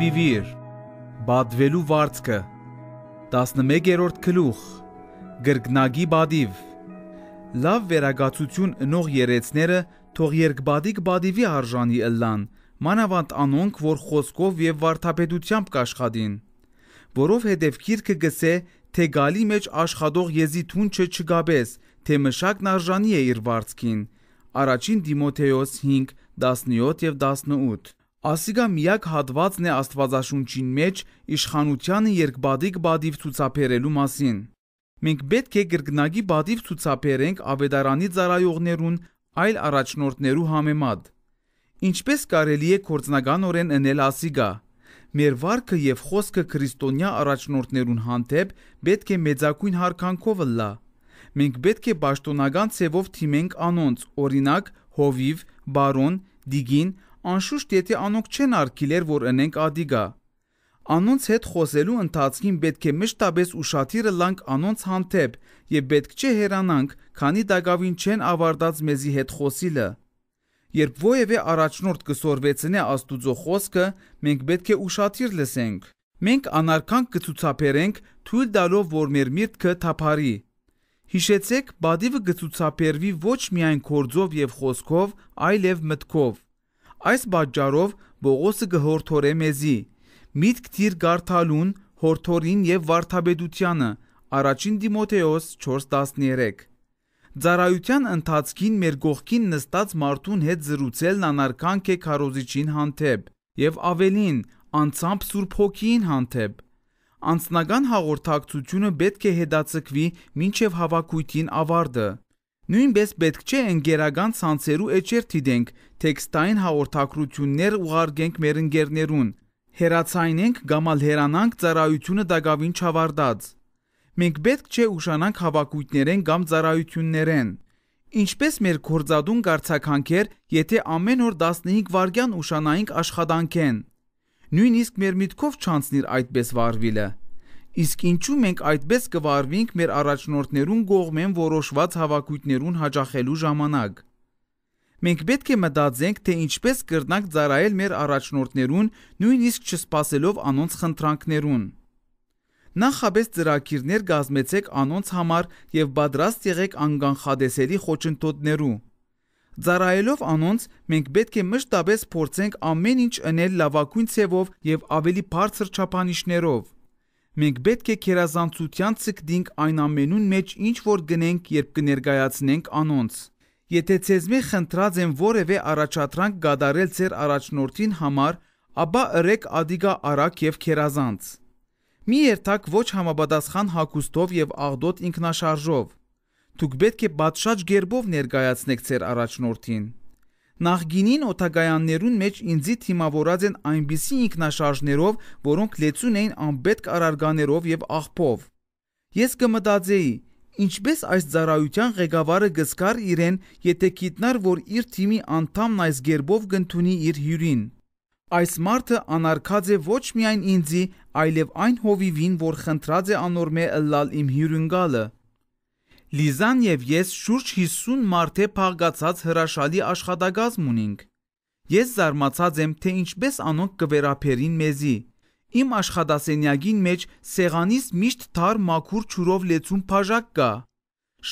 հանդիպիվիր բադվելու վարձկը 11-րդ գլուխ գրգնագի բադիվ լավ վերագացություն ընող երեցները թող երկբադիկ բադիվի արժանի ըլլան մանավանդ անոնք որ խոսքով եւ վարդապետությամբ կաշխատին որով հետև քիրքը գսե թե գալի մեջ աշխատող եզի թունչը չգաբես թե մշակն արժանի է իր վարձքին առաջին դիմոթեոս 5 17 եւ 18 Ասիգա միակ հատվածն է Աստվածաշունչին մեջ իշխանությանը երկբադիկ բադիվ ցուցաբերելու մասին։ Մենք պետք է գրգնագի բադիվ ցուցաբերենք ավետարանի ծառայողներուն այլ առաջնորդներու համեմատ։ Ինչպես կարելի է կորցնականորեն ընել ասիգա։ Մեր վարկը եւ խոսքը քրիստոնյա առաջնորդներուն հանդեպ պետք է մեծակույն հարկանքով լա։ Մենք պետք է ճշտոնական ցևով թիմենք անոնց, օրինակ՝ հովիվ, բարոն, դիգին, Անշուշտ, եթե անոնք չեն արգիլեր, որ ընենք ադիգա, անոնց հետ խոսելու ընթացքին պետք է մշտապես ուշադիրը լանք անոնց հանդեպ եւ պետք չէ հերանանք, քանի դակավին չեն ավարտած մեզի հետ խոսիլը։ Երբ ովևէ առաջնորդ կսորվեցնե Աստուծո խոսքը, մենք պետք է ուշադիր լսենք։ Մենք անարքան կցուցաբերենք թույլ տալով, որ մեր միտքը թափարի։ Հիշեցեք, բադիվը գծուցաբերվի ոչ միայն կորձով եւ խոսքով, այլև մտքով։ Այս պատճառով Բողոսը գհորթորե մեզի՝ միտք դիր գարթալուն հորթորին եւ վարդապետությանը (Ա Տիմոթեոս 4:13)։ Ծառայության ընթացքին մեր կողքին նստած մարդուն հետ զրուցելն անարգանք է քարոզիչին հանդեպ եւ ավելին՝ անձամբ Սուրբ Հոգին հանդեպ։ Անձնական հաղորդակցությունը պետք է հետաձգվի մինչև հավաքույթին ավարտը։ Նույնպես պետք չէ ընկերական ցանցերու էջերթ դենք, տեքստային հաղորդակցություններ ուղարկենք մեր ընկերներուն։ Հերացայինենք կամ ալ հերանանք ծառայությունը դակավին չավարտած։ Մենք պետք չէ ուշանանք հավաքույտներեն կամ ծառայություններեն։ Ինչպես մեր գործադուն կարծականքեր, եթե ամեն օր 15 վայրկյան ուշանայինք աշխատանքեն։ Նույնիսկ մեր միտքով չանցնիր այդպես վարվիլը։ Իսկ ինչու մենք այդպես կվարվենք մեր առաջնորդներուն կողմեն որոշված հավաքույթներուն հաջախելու ժամանակ։ Մենք պետք է մտածենք, թե ինչպես կրտնանք ծառայել մեր առաջնորդներուն, նույնիսկ չսпасելով անոնց խնդրանքներուն։ Նախաբես ծրագիրներ գազմեցեք անոնց համար եւ պատրաստ եղեք անկանխադեսելի խոչընդոտներու։ Ծառայելով անոնց մենք պետք է մշտապես փորձենք ամեն ինչ անել լավագույն ցևով եւ ավելի բարձր չափանիշներով։ Մենք պետք է գերազանցության ցկդինք այն ամենուն մեջ, ինչ որ գնենք, երբ կներկայացնենք անոնց։ Եթե ցեզ մի խնդրած են որևէ առաջադրանք կատարել ձեր առաջնորդին համար, ապա ըրեք ադիգա արակ եւ քերազանց։ Մի երթակ ոչ համապատասխան հակոստով եւ աղդոտ ինքնաշարժով։ Դուք պետք է բացշաճ ģերբով ներկայացնեք ձեր առաջնորդին։ Նախգինին օթագայաններուն մեջ ինձի թիմավորած են այնպիսի ինքնաշարժներով, որոնք լեցուն էին անբետք արարգաներով եւ աղբով։ Ես կմտածեի, ինչպես այս ծառայության ղեկավարը գսկար իրեն, եթե գիտնար, որ իր թիմի անդամն այս ģերբով գտնունի իր հյուրին։ Այս մարդը անարգած է ոչ միայն ինձի, այլև այն հովիվին, որ խնդրած է անորմե ըլլալ իմ հյուրընկալը։ Լիզան եւ ես շուրջ 50 մարթե փաղկացած հրաշալի աշխատակազմ ունենք։ Ես զարմացած եմ, թե ինչպես անոնք կվերապերին մեզի։ Իմ աշխատասենյակին մեջ սեղանից միշտ թար մաքուր ճուրով լեցուն բաժակ կա։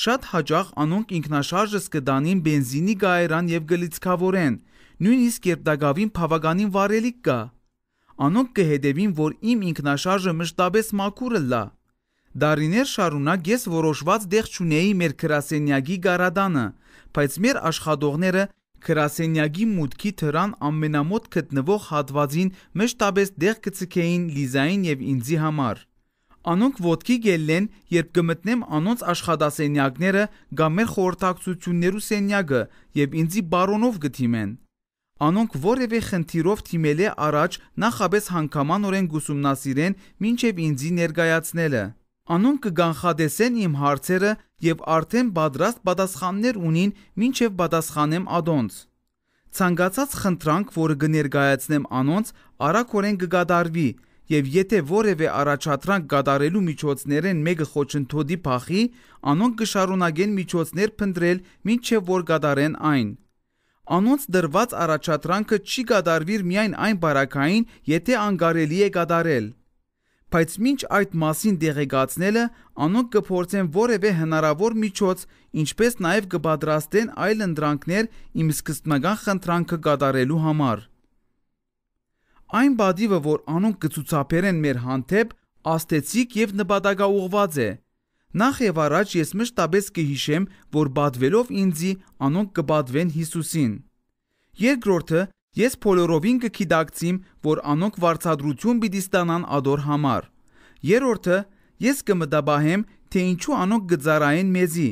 Շատ հաճախ անոնք ինքնաշարժս կդանին բենզինի գայրան եւ գլիցքավորեն, նույնիսկ երբ դակավին բավականին վարելիք կա։ Անոնք կհետևին, որ իմ ինքնաշարժը մշտապես մաքուրը լա։ Դարիներ շարունակ ես որոշված դեղ չունեի մեր քրասենյակի գարադանը, բայց մեր աշխատողները քրասենյակի մուտքի թրան ամենամոտ գտնվող հատվածին մշտապես դեղ կցկեին Լիզային եւ ինձի համար։ Անոնք ոդկի գելեն, երբ կմտնեմ անոնց աշխատասենյակները կամ մեր խորհրդակցություններու սենյակը եւ ինձի բարոնով գտիմեն։ Անոնք որևէ խնդիրով թիմել է առաջ նախաբես հանգամանորեն գուսումնասիրեն, ոչ միայն ինձի ներկայացնելը։ Անուն կգանխադեսեն իմ հարցերը եւ արդեն պատրաստ պատասխաններ ունին, ինչեւ պատասխանեմ ադոնց։ Ցանկացած խնդրանք, որը կներկայացնեմ անոնց, արագորեն կգադարվի եւ եթե որևէ առաջադրանք կատարելու միջոցներեն մեկը խոչընդոտի փախի, անոնք կշարունակեն միջոցներ փնտրել, ինչեւ որ կդարեն այն։ Անոնց դրված առաջադրանքը չի կատարվիր միայն այն բարակային, եթե անկարելի է կատարել բայց մինչ այդ մասին դեղեկացնելը անոնք կփորձեն որևէ հնարավոր միջոց, ինչպես նաև կպատրաստեն այլ ընտրանքներ իմ սկզբնական խնդրանքը կատարելու համար։ Այն բադիվը, որ անոնք կցուցաբերեն մեր հանդեպ, աստեցիկ եւ նպատակաուղված է։ Նախ եւ առաջ ես մշտապես կհիշեմ, որ բադվելով ինձի անոնք կբադվեն Հիսուսին։ Երկրորդը Ես բոլորովին կգիտակցիմ, որ անոնք վարձատրություն պիտի ստանան ադոր համար։ Երրորդը, ես կմտաբահեմ, թե ինչու անոնք գծարային մեզի։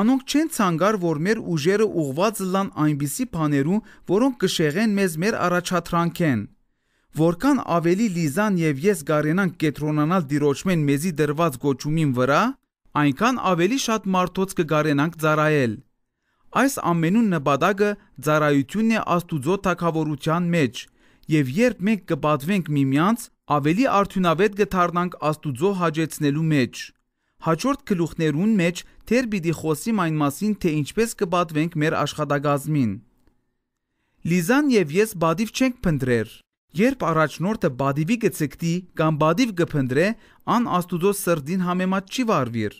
Անոնք չեն ցանկար, որ մեր ուժերը ուղված լան այնպիսի բաներու, որոնք կշեղեն մեզ մեր առաջադրանքեն։ Որքան ավելի Լիզան եւ ես գարենանք կետրոնանալ դիրոճմեն մեզի դրված գոճումին վրա, այնքան ավելի շատ մարդոց կգարենանք ծարայել։ Այս ամենուն նպատակը ծառայությունն է Աստուծո թակավորության մեջ, եւ երբ մենք կպատվենք միմյանց, ավելի արդյունավետ կդառնանք Աստուծո հաջեցնելու մեջ։ Հաջորդ գլուխներուն մեջ Տեր պիտի խոսիմ այն մասին, թե ինչպես կպատվենք մեր աշխատակազմին։ Լիզան եւ ես բադիվ չենք փնտրեր։ Երբ առաջնորդը բադիվի գծկտի կամ բադիվ գփնդրե, ան Աստուծո սրդին համեմատ չի վարվիր։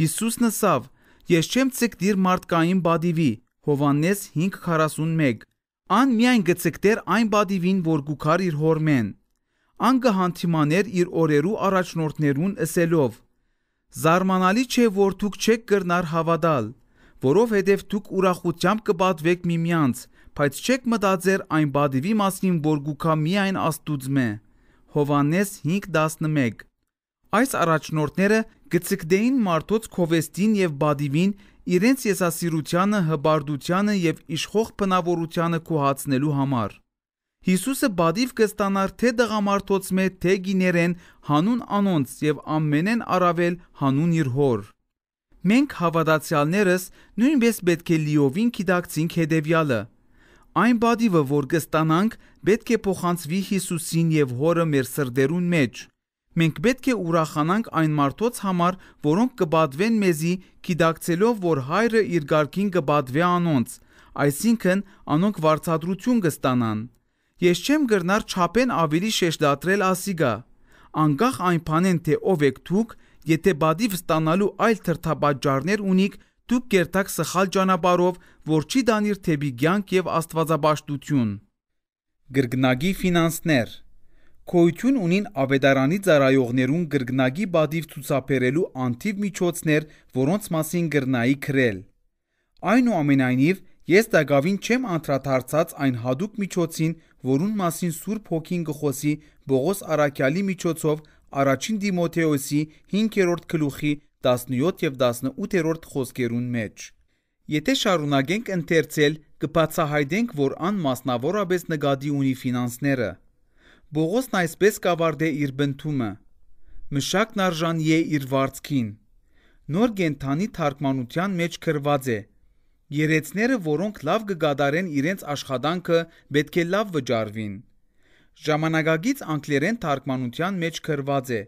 Հիսուսն ասավ. Ես չեմ ցկտիր մարդկային բադիվի։ Հովանես 5:41։ Ան միայն գծկտեր այն բադիվին, որ գուքար իր հորմեն։ Ան կհանդիմաներ իր օրերու առաջնորդներուն ասելով. Զարմանալի չէ, որ դուք չեք կրնար հավատալ, որովհետև դուք ուրախությամբ կբատվեք միմյանց, բայց չեք մտածեր այն բադիվի մասին, որ գուքա միայն Աստուծմե։ Հովանես 5:11 Այս առաջնորդները գցկդեին մարդոց քովեստին եւ բադիվին իրենց եսասիրությանը, հբարդությանը եւ իշխող բնավորությանը կոհացնելու համար։ Հիսուսը բադիվ կստանար թե դղամարդոց մե, թե գիներեն հանուն անոնց եւ ամենեն առավել հանուն իր հոր։ Մենք հավատացյալներս նույնպես պետք է լիովին գիտակցենք հետևյալը. այն բադիվը, որ կստանանք, պետք է փոխանցվի Հիսուսին եւ հորը մեր սրդերուն մեջ։ Մենք պետք է ուրախանանք այն մարդոց համար, որոնք կբadվեն մեզի, գիտակցելով, որ Հայրը իր կարգին կբadվի անոնց, այսինքն անոնք վարձատրություն կստանան։ Ես չեմ գրնար չափեն ավելի շեշտադրել ASCII-ը։ Անկախ այն բանեն թե ով եք դուք, եթե բադիվ ստանալու այլ թրթապաճարներ ունիք, դուք կերտակ սխալ ճանապարով, որ չի դանիր թեբի ցանկ եւ աստվածաբաշտություն։ Գրգնագի ֆինանսներ Գոյություն ունին ավետարանի ծառայողներուն գրգնագի բադիվ ցուցաբերելու անթիվ միջոցներ, որոնց մասին գրնայի գրել։ Այնուամենայնիվ, ես դակավին չեմ անդրադարձած այն հadoop միջոցին, որուն մասին Սուրբ Հոգին գխոսի Բողոս Արաքյալի միջոցով առաջին Դիմոթեոսի 5-րդ գլուխի 17 եւ 18-րդ խոսքերուն մեջ։ Եթե շարունակենք ընթերցել, կբացահայտենք, որ ան մասնավորապես նկատի ունի ֆինանսները։ Բողոսն այսպես կավարդե իր բնթումը։ Մշակն արժանի է իր վարձքին։ Նոր գենթանի թարգմանության մեջ քրված է. Երեցները, որոնք լավ կգադարեն իրենց աշխատանքը, պետք է լավ վճարվին։ Ժամանակագից անգլերեն թարգմանության մեջ քրված է.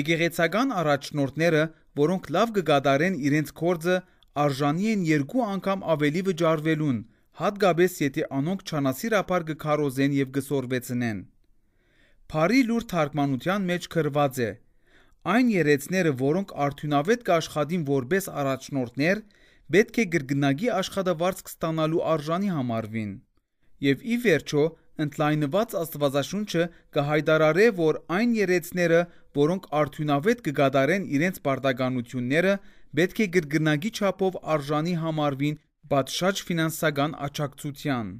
Եկեղեցական առաջնորդները, որոնք լավ կգադարեն իրենց կորձը, արժանի են երկու անգամ ավելի վճարվելուն, հատկապես եթե անոնք չանասիրապար կքարոզեն եւ գսորվեցնեն։ Փարի լուր թարգմանության մեջ գրված է. Այն երեցները, որոնք արդյունավետ կաշխատին որպես առաջնորդներ, պետք է գրգնագի աշխատավարձք ստանալու արժանի համարվին։ Եվ ի վերջո, ընդլայնված Աստվածաշունչը կհայտարարե, որ այն երեցները, որոնք արդյունավետ կգադարեն իրենց պարտականությունները, պետք է գրգնագի չափով արժանի համարվին բացշաճ ֆինանսական աճակցության։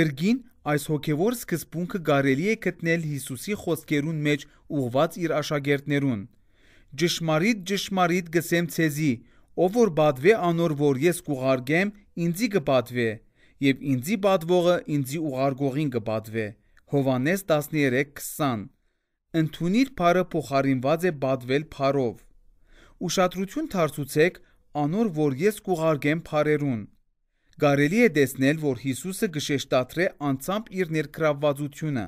Գրգին Այս հոգևոր սկզբունքը կարելի է գտնել Հիսուսի խոսքերուն մեջ ուղված իր աշակերտներուն։ Ճշմարիտ, ճշմարիտ գսեմ ցեզի, ով որ բադվե անոր որ ես կուղարկեմ, ինձի կբադվե, եւ ինձի բադվողը ինձի ուղարկողին կբադվե։ Հովանես 13:20։ Ընթունիր փարը փոխարինված է բադվել փարով։ Ուշադրություն դարձուցեք անոր որ ես կուղարկեմ փարերուն կարելի է տեսնել, որ Հիսուսը գշեշտատրե անցամբ իր ներքրավվածությունը։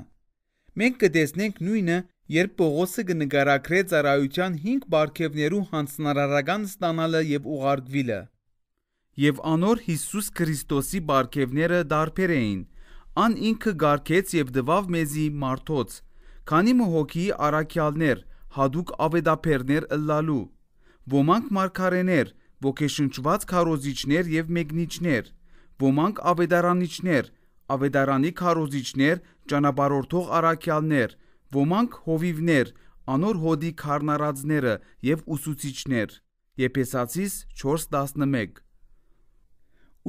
Մենք կտեսնենք նույնը, երբ Պողոսը կնկարագրե ծառայության 5 բարգևներու հանցնարարական ստանալը եւ ուղարկվիլը։ Եվ անոր Հիսուս Քրիստոսի բարգևները դարբեր էին։ Ան ինքը գարկեց եւ դվավ մեզի մարդոց, քանի մհոքի արաքյալներ, հadouk ավետապերներ ըլլալու։ Ոմանք մարգարեներ, ոգեշնչված քարոզիչներ եւ մեկնիչներ, Ոմանք ավետարանիչներ, ավետարանի քարոզիչներ, ճանապարհորդող առաքյալներ, ոմանք հովիվներ, անոր հոդի քարնարածները եւ ուսուցիչներ։ Եփեսացիս 4:11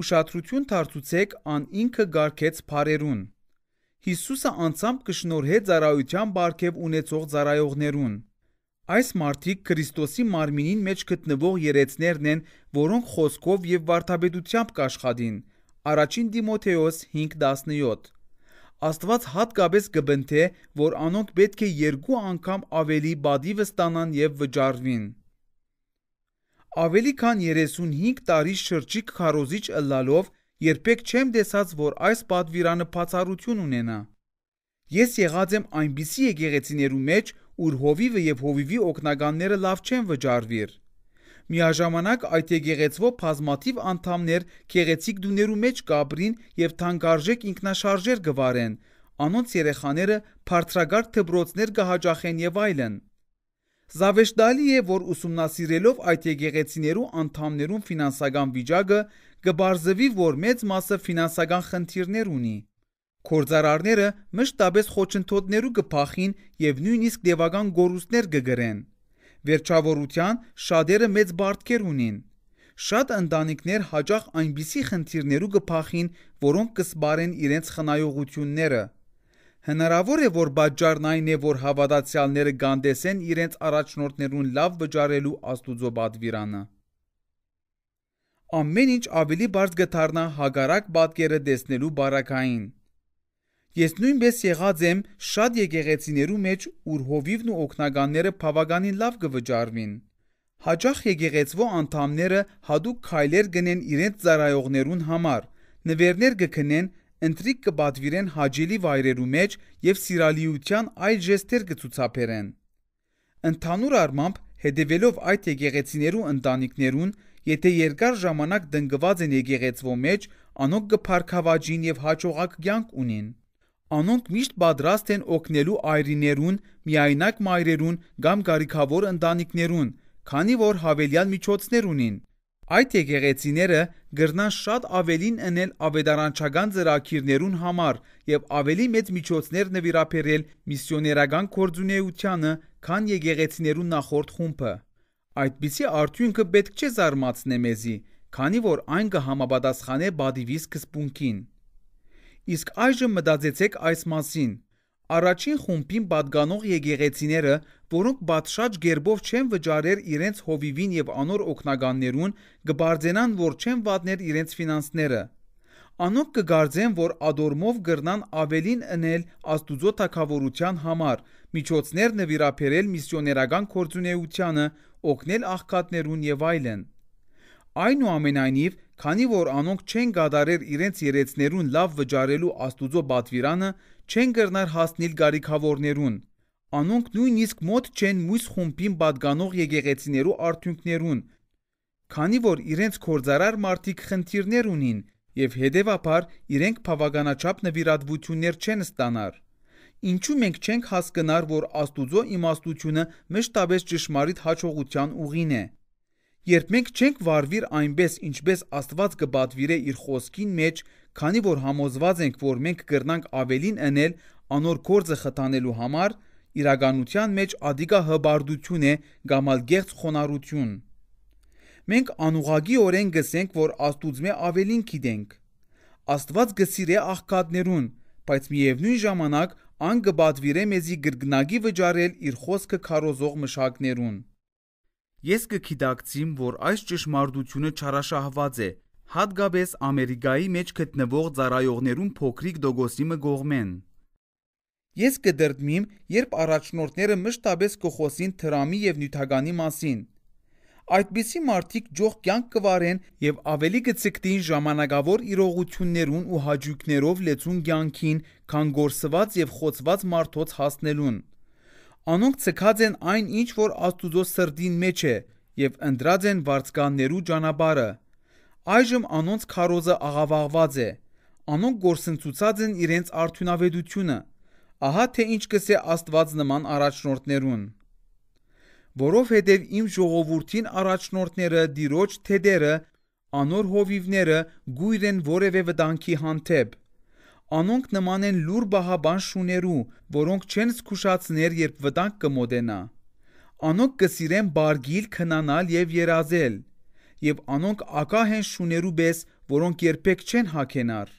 Ուշադրություն դարձուցեք ան ինքը գարկեց բարերուն։ Հիսուսը անցամբ կշնորհե ծարայության բարգև ունեցող ծարայողներուն։ Այս մարդիկ Քրիստոսի մարմինին մեջ գտնվող երեցներն են, որոնք խոսքով եւ վարդապետությամբ կաշխատին, Առաջին Տիմոթեոս 5:17 Աստված հատկապես գբնթե, որ անոնք պետք է երկու անգամ ավելի բադի վստանան եւ վճարվին։ Ավելի քան 35 տարի շրջիկ քարոզիչ ըլլալով երբեք չեմ տեսած, որ այս պատվիրանը բացառություն ունենա։ Ես եղած եմ այնպիսի եկեղեցիներու մեջ, ուր հովիվը եւ հովիվի օկնականները լավ չեն վճարվիր։ Միաժամանակ այդ եկեղեցվո բազմաթիվ անդամներ գեղեցիկ դուներու մեջ կաբրին եւ թանկարժեք ինքնաշարժեր գվարեն։ Անոնց երեխաները բարձրագարդ դպրոցներ կհաճախեն եւ այլն։ Զավեշտալի է, որ ուսումնասիրելով այդ եկեղեցիներու անդամներուն ֆինանսական վիճակը, կբարձվի, որ մեծ մասը ֆինանսական խնդիրներ ունի։ Կորցարարները մշտապես խոչընդոտներու կփախին եւ նույնիսկ դեվական գորուստներ կգրեն։ Վերջավորության շատերը մեծ բարդքեր ունին։ Շատ ընտանիքներ հաճախ այնպիսի խնդիրներու գփախին, որոնք կսպարեն իրենց խնայողությունները։ Հնարավոր է, որ պատճառն այն է, որ հավատացյալները գանդեսեն իրենց առաջնորդներուն լավ վճարելու Աստուծո պատվիրանը։ Ամեն ինչ ավելի բարձ գթառնա հագարակ պատկերը տեսնելու բարակային։ Ես նույնպես եղած եմ շատ եկեղեցիներու մեջ, ուր հովիվն ու օկնականները բավականին լավ կվճարվին։ Հաճախ եկեղեցվո անդամները հadoop քայլեր գնեն իրենց ծառայողներուն համար, նվերներ կքնեն, ընտրիկ կբատվիրեն հաճելի վայրերու մեջ եւ սիրալիության այլ ժեստեր կցուցաբերեն։ Ընդհանուր առմամբ հետևելով այդ եկեղեցիներու ընտանիքներուն, եթե երկար ժամանակ դնգված են եկեղեցվո մեջ, անոնք կփարքավաճին եւ հաջողակ կյանք ունին։ Անոնք միշտ պատրաստ են օգնելու այրիներուն, միայնակ մայրերուն կամ կարիքավոր ընտանիքներուն, քանի որ հավելյալ միջոցներ ունին։ Այդ եկեղեցիները գրնան շատ ավելին ընել ավետարանչական ծրագիրներուն համար եւ ավելի մեծ միջոցներ նվիրապերել միսիոներական կորձունեությանը, քան եկեղեցիներուն նախորդ խումբը։ Այդպիսի արդյունքը պետք չէ զարմացնե մեզի, քանի որ այն կհամապատասխանե բադիվի սկզբունքին։ Իսկ այժմ մտածեցեք այս մասին. Առաջին խումբին պատկանող եկեղեցիները, որոնք բացշաճ գերբով չեն վճարել իրենց հովիվին եւ անոր օկնականներուն, կբարձենան, որ չեն վատներ իրենց ֆինանսները։ Անոնք կգարձեն, որ ադորմով գրնան ավելին ընել Աստուծո թակավորության համար, միջոցներ նվիրապերել միսիոներական կորձունեությանը, օգնել աղքատներուն եւ այլն։ Այնուամենայնիվ, Քանի որ անոնք չեն գադարեր իրենց երեցներուն լավ վճարելու Աստուծո բատվիրանը, չեն կրնար հասնել գարիքավորներուն։ Անոնք նույնիսկ մոտ չեն մույս խումբին պատկանող եկեղեցիներու արդյունքներուն, քանի որ իրենց կորձարար մարդիկ խնդիրներ ունին եւ հետեւաբար իրենք բավականաչափ նվիրատվություններ չեն ստանար։ Ինչու մենք չենք հասկանար, որ Աստուծո իմաստությունը մշտապես ճշմարիտ հաջողության ուղին է երբ մենք չենք վարվիր այնպես, ինչպես Աստված կբատվիրե իր խոսքին մեջ, քանի որ համոզված ենք, որ մենք կգրնանք ավելին ընել անոր գործը խթանելու համար, իրականության մեջ ադիգա հբարդություն է կամ ալ գեղց խոնարհություն։ Մենք անուղագիորեն գսենք, որ Աստուծմե ավելին գիտենք։ Աստված գսիրե աղքատներուն, բայց միևնույն ժամանակ ան կբատվիրե մեզի գրգնագի վճարել իր խոսքը քարոզող մշակներուն։ Ես կգիտակցիմ, որ այս ճշմարտությունը չարաշահված է, հատկապես Ամերիկայի մեջ գտնվող ծառայողներուն փոքրիկ դոգոսի մը գողմեն։ Ես կդրդմիմ, երբ առաջնորդները մշտապես կխոսին Թրամի եւ նյութականի մասին։ Այդպիսի մարդիկ ջող կյանք կվարեն եւ ավելի կցկտին ժամանակավոր իրողություններուն ու հաճույքներով լեցուն կյանքին, քան գործված եւ խոցված մարդոց հասնելուն։ Անոնք ցկած են այն, ինչ որ Աստուծո սրդին մեջ է, եւ ընտրած են վարձկաններու ճանապարհը։ Այժմ անոնց քարոզը աղավաղված է։ Անոնք գործընծուցած են իրենց արդյունավետությունը։ Ահա թե ինչ կսե Աստված նման առաջնորդներուն։ Որովհետև իմ ժողովրդին առաջնորդները դիրոջ թեդերը, անոր հովիվները գույր են որևէ վտանգի հանդեպ։ Անոնք նման են լուր բահաբան շուներու, որոնք չեն զգուշացներ, երբ վտանգ կմոտենա։ Անոնք կսիրեն բարգիլ քնանալ եւ երազել, եւ անոնք ակահ են շուներու պես, որոնք երբեք չեն հակենար։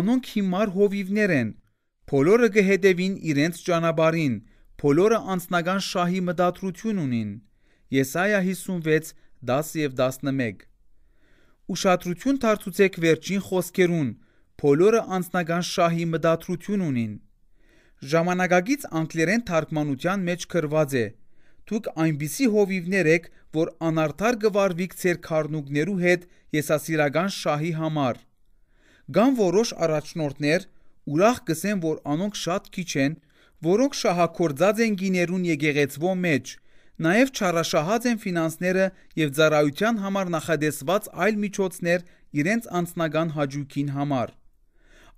Անոնք հիմար հովիվներ են, Փոլորը կհետևին իրենց ճանապարհին, փոլորը անձնական շահի մտադրություն ունին։ Եսայա 56 10 եւ 11 Ուշադրություն դարձուցեք վերջին խոսքերուն, Բոլորը անձնական շահի մտադրություն ունին։ Ժամանակակից անգլերեն թարգմանության մեջ գրված է. Դուք այնպիսի հովիվներ եք, որ անարդար գվարվիք ձեր քառնուկներու հետ եսասիրական շահի համար։ Կան որոշ առաջնորդներ, ուրախ կսեն, որ անոնք շատ քիչ են, որոնք շահակորձած են գիներուն եկեղեցվո մեջ, նաև չարաշահած են ֆինանսները եւ ծառայության համար նախադեсված այլ միջոցներ իրենց անձնական հաճույքին համար։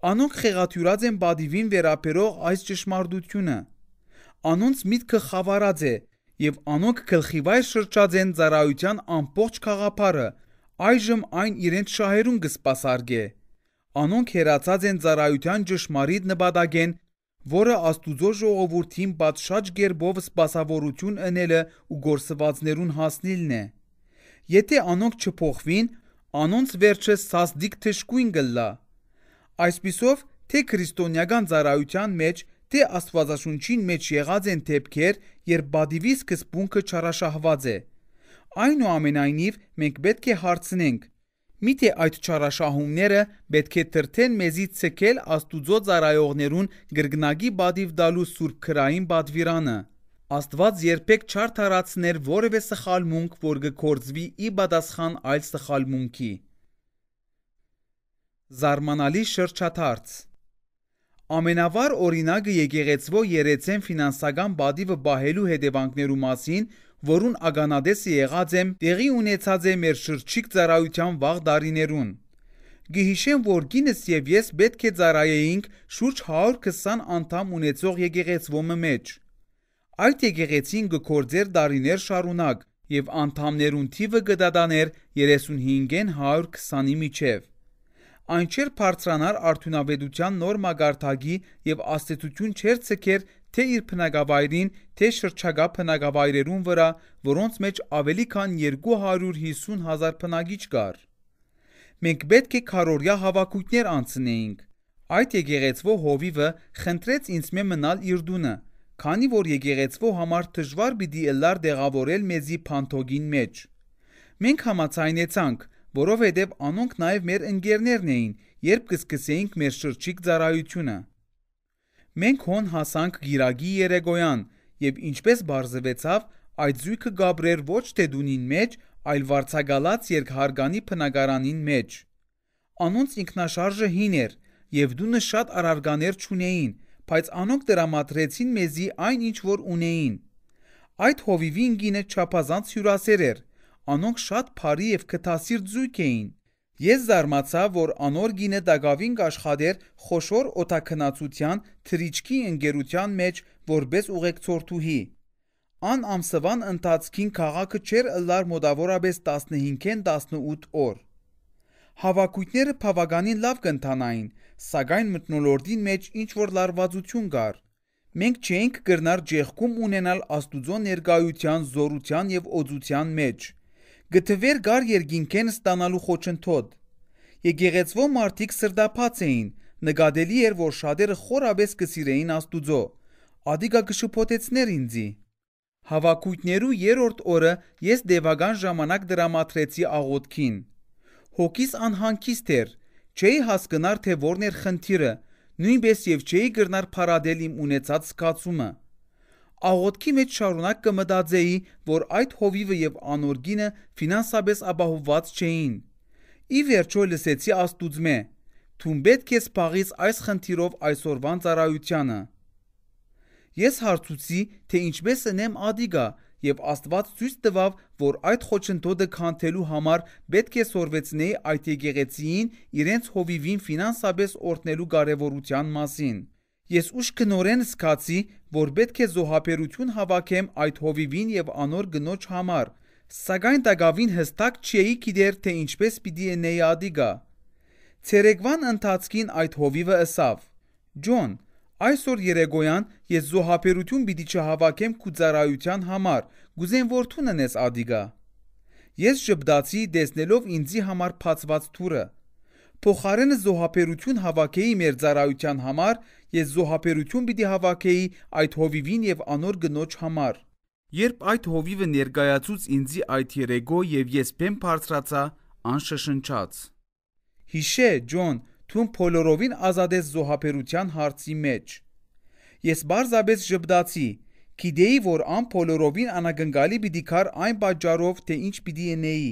Անոնք խեղաթյուրած են բադիվին վերաբերող այս ճշմարտությունը։ Անոնց միտքը խավարած է եւ անոնք գլխիվայր շրջած են ծառայության ամբողջ խաղապարը։ Այժմ այն իրենց շահերուն կսպասարգե։ Անոնք հերացած են ծառայության ճշմարիտ նպատակեն, որը Աստուծո ժողովրդին պատշաճ ģերբով սպասավորություն ընելը ու գործվածներուն հասնելն է։ Եթե անոնք չփոխվին, անոնց վերջը սասդիկ թշկույն գլա։ Այսպիսով, թե քրիստոնեական ծառայության մեջ, թե Աստվածաշունչին մեջ եղած են դեպքեր, երբ բադիվի սկզբունքը չարաշահված է։ Այնուամենայնիվ, մենք պետք է հարցնենք. Միթե այդ չարաշահումները պետք է թրթեն մեզի ցկել Աստուծո ծառայողներուն գրգնագի բադիվ դալու Սուրբ Քրային բադվիրանը։ Աստված երբեք չարթարացներ որևէ սխալմունք, որ գործվի ի պատասխան այլ սխալմունքի։ Զարմանալի շրջաթարց Ամենավառ օրինակը եկեղեցվո երեցեն ֆինանսական բադիվը բահելու հետևանքներու մասին, որուն ագանադեսը եղած եմ, տեղի ունեցած է մեր շրջիկ ծառայության վաղ դարիներուն։ Գիհիշեմ, որ գինս եւ ես պետք է ծառայեինք շուրջ 120 անդամ ունեցող եկեղեցվոմը մեջ։ Այդ եկեղեցին գործեր դարիներ շարունակ եւ անդամներուն թիվը գդադաներ 35-ին 120-ի միջև այն չէր բարձրանար արդյունավետության նոր մագարտակի եւ աստեցություն չէր ցկեր թե իր բնակավայրին, թե շրջակա բնակավայրերուն վրա, որոնց մեջ ավելի քան 250 հազար բնակիչ կար։ Մենք պետք է քարորյա հավաքույտներ անցնեինք։ Այդ եկեղեցվո հովիվը խնդրեց ինձ մե մնալ իր դունը, քանի որ եկեղեցվո համար դժվար պիտի լար դեղավորել մեզի փանթոգին մեջ։ Մենք համացայնեցանք, որովհետև անոնք նաև մեր ընկերներն էին, երբ կսկսեինք մեր շրջիկ ծառայությունը։ Մենք հոն հասանք Գիրագի Երեգոյան, եւ ինչպես բարձվեցավ, այդ զույգը Գաբրիել ոչ թե դունին մեջ, այլ վարցագալած երկհարգանի փնակարանին մեջ։ Անոնց ինքնաշարժը հին էր եւ դունը շատ արարգաներ չունեին, բայց անոնք դրամատրեցին մեզի այն ինչ որ ունեին։ Այդ հովիվի ինգինը չափազանց հյուրասեր էր, Անոնք շատ փարի եւ քթասիրտ զույգ էին։ Ես զարմացա, որ անոր գինը դակավին աշխատեր խոշոր օտակնացության թրիճկի ընկերության մեջ որպես ուղեկցորդուհի։ Ան ամսվան ընթացքին քաղաքը չեր ըլլար մոտավորապես 15-ին 18 օր։ Հավաքույտները բավականին լավ կընթանային, սակայն մտնոլորդին մեջ ինչ որ լարվածություն կար։ Մենք չենք կրնար ջեղքում ունենալ Աստուծո ներկայության, զորության եւ օծության մեջ գտվեր գար երգինքեն ստանալու խոչընդոտ։ Եկեղեցվո մարդիկ սրդապած էին, նկատելի էր, որ շատերը խորապես կսիրեին Աստուծո։ Ադիգա կշփոթեցներ ինձի։ Հավաքույտներու երրորդ օրը ես դևական ժամանակ դրամատրեցի աղոթքին։ Հոգիս անհանգիստ էր, չէի հասկնար, թե որն էր խնդիրը, նույնպես եւ չէի գրնար փարադել իմ ունեցած զգացումը աղոթքի մեջ շարունակ կմտածեի, որ այդ հովիվը եւ անորգինը ֆինանսապես ապահովված չէին։ Ի վերջո լսեցի Աստուծմե. «Թուն պետք է սփաղից այս խնդիրով այսօրվան ծառայությանը»։ Ես հարցուցի, թե ինչպես ընեմ ադիգա, եւ Աստված ցույց տվավ, որ այդ խոչընդոտը քանդելու համար պետք է սորվեցնեի այդ եկեղեցիին իրենց հովիվին ֆինանսապես օրտնելու կարեւորության մասին։ Ես ուշքնորեն զգացի, որ պետք է զոհաբերություն հավաքեմ այդ հովիվին եւ անոր գնոջ համար, սակայն տակավին հստակ չէի գիտեր, թե ինչպես պիտի ենեի ադիգա։ Ցերեկվան ընթացքին այդ հովիվը ըսավ. Ջոն, այսօր երեգոյան ես զոհաբերություն պիտի չհավաքեմ կուզարայության համար, գուզեն որդունն ես ադիգա։ Ես ճպդացի դեսնելով ինձի համար փածված թուրը։ Փոխարենը զոհաբերություն հավաքեի մեր ծարայության համար Ես զոհաբերություն պիտի հավաքեի այդ հովիվին եւ անոր գնոջ համար։ Երբ այդ հովիվը ներկայացուց ինձի այդ երեգո եւ ես բեմ բարձրացա, անշշնչաց։ Հիշե, Ջոն, թուն փոլորովին ազատես զոհաբերության հարցի մեջ։ Ես բարձաբես ժպտացի, գիտեի, որ ան փոլորովին անակնկալի պիտի քար այն պատճառով, թե ինչ պիտի ենեի։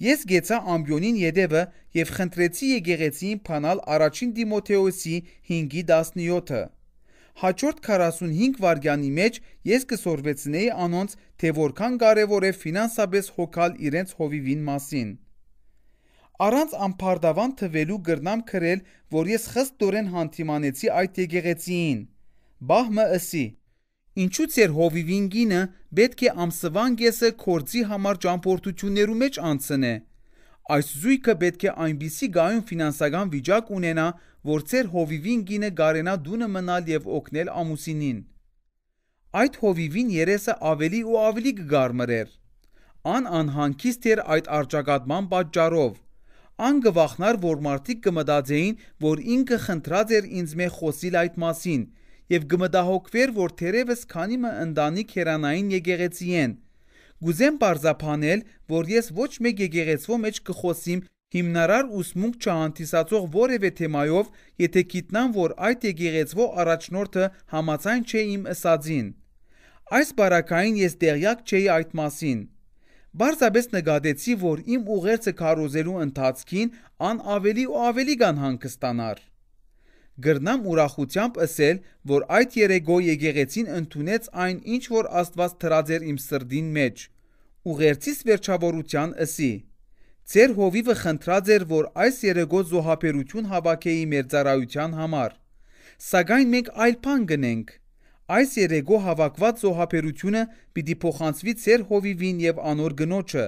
Ես գեցա ամբյոնին յետևը եւ խնդրեցի եկեղեցին փանալ առաջին Դիմոթեոսի 5:17-ը։ Հաջորդ 45 վայրկյանի մեջ ես կսորվեցնեի անոնց, թե որքան կարևոր է ֆինանսապես հոգալ իրենց հովիվին մասին։ Առանց ամբարդավան թվելու գրնամ գրել, որ ես խստորեն հանդիմանեցի այդ եկեղեցիին։ Բահմը ըսի Ինչուց էր հովիվին գինը պետք է ամսվան գեսը կորձի համար ճամփորդություններու մեջ անցնե։ Այս զույգը պետք է այնպիսի գայուն ֆինանսական վիճակ ունենա, որ ծեր հովիվին գինը գարենա դունը մնալ եւ օգնել ամուսինին։ Այդ հովիվին երեսը ավելի ու ավելի կգարմրեր։ Ան անհանգիստ էր այդ արճակատման պատճառով։ Ան գվախնար, որ մարդիկ կմտածեին, որ ինքը խնդրած էր ինձ մե խոսիլ այդ մասին, եւ գմտահոգվեր, որ թերևս քանիմը ընդանիք հերանային եկեղեցի են։ Գուզեմ բարձապանել, որ ես ոչ մեկ եկեղեցվո մեջ կխոսիմ հիմնարար ուսմունք չհանդիսացող որևէ թեմայով, եթե գիտնամ, որ այդ եկեղեցվո առաջնորդը համաձայն չէ իմ ըսածին։ Այս բարակային ես տեղյակ չէի այդ մասին։ Բարձաբես նկատեցի, որ իմ ուղերձը քարոզելու ընթացքին ան ավելի ու ավելի կան հանգստանար։ Գրնամ ուրախությամբ ասել, որ այդ երեգո եկեղեցին ընդունեց այն, ինչ որ Աստված թրած էր իմ սրդին մեջ։ Ուղերձիս վերջավորության ասի. Ձեր հովիվը խնդրած էր, որ այս երեգո զոհաբերություն հավաքեի մեր ծառայության համար։ Սակայն մենք այլ բան գնենք։ Այս երեգո հավաքված զոհաբերությունը պիտի փոխանցվի ծեր հովիվին եւ անոր գնոճը։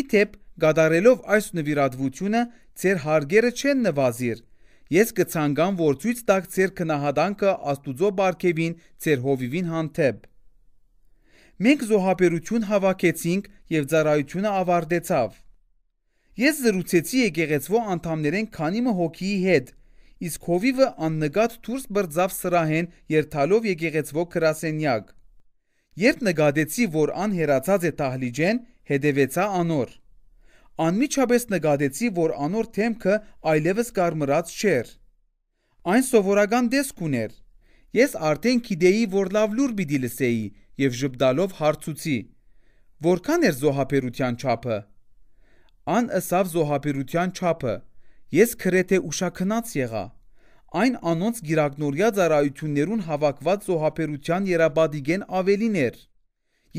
Իթեպ գադարելով այս նվիրատվությունը, ծեր հարգերը չեն նվազիր, Ես կցանգամ, որ ցույց տաք ձեր քնահանդանքը Աստուծո բարգևին ձեր հովիվին հանդեպ։ Մենք զոհաբերություն հավաքեցինք եւ ծառայությունը ավարտեցավ։ Ես զրուցեցի եկեղեցվո անդամներեն քանի մը հոգիի հետ, իսկ հովիվը աննկատ դուրս բրձավ սրահեն երթալով եկեղեցվո քրասենյակ։ Երբ նկատեցի, որ ան հերացած է տահլիջեն, հետևեցա անոր։ Անմիջապես նկատեցի, որ անոր թեմքը այլևս կարմրած չէր։ Այն սովորական դեսք ուներ։ Ես արդեն գիտեի, որ լավ լուր պիտի լսեի եւ ճպտալով հարցուցի. Որքան էր զոհաբերության չափը։ Ան ըսավ զոհաբերության չափը։ Ես քրեթե ուշակնած եղա։ Այն անոնց գիրակնորյա ծառայություններուն հավաքված զոհաբերության երաբադիգեն ավելին էր։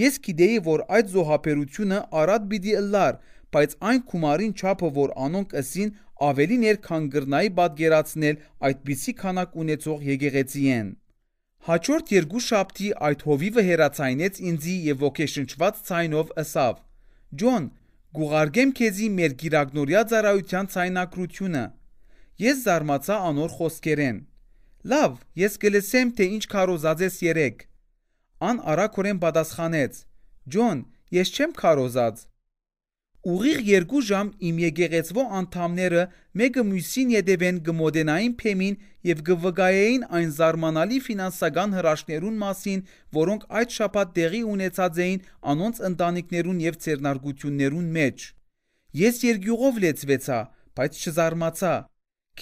Ես գիտեի, որ այդ զոհաբերությունը արատ պիտի լար, բայց այն գումարին չափը, որ անոնք ըսին ավելին էր, քան գրնայի պատկերացնել, այդպիսի քանակ ունեցող եկեղեցի են։ Հաջորդ երկու շաբթի այդ հովիվը հերացայնեց ինձի եւ ոգեշնչված ցայնով ասավ. «Ջոն, գուղարկեմ քեզի մեր գիրագնորյա ծառայության ցայնակրությունը»։ Ես զարմացա անոր խոսքերեն։ Լավ, ես կլսեմ, թե ինչ քարոզած ես երեք։ Ան արակորեն պատասխանեց. «Ջոն, ես չեմ քարոզած, Ուղիղ երկու ժամ իմ եկեղեցվո անդամները մեկը մյուսին յետևեն գմոդենային փեմին եւ գվգայեին այն զարմանալի ֆինանսական հրաշներուն մասին, որոնք այդ շաբաթ տեղի ունեցած էին անոնց ընտանիքներուն եւ ծերնարգություններուն մեջ։ Ես երկյուղով լեցվեցա, բայց չզարմացա։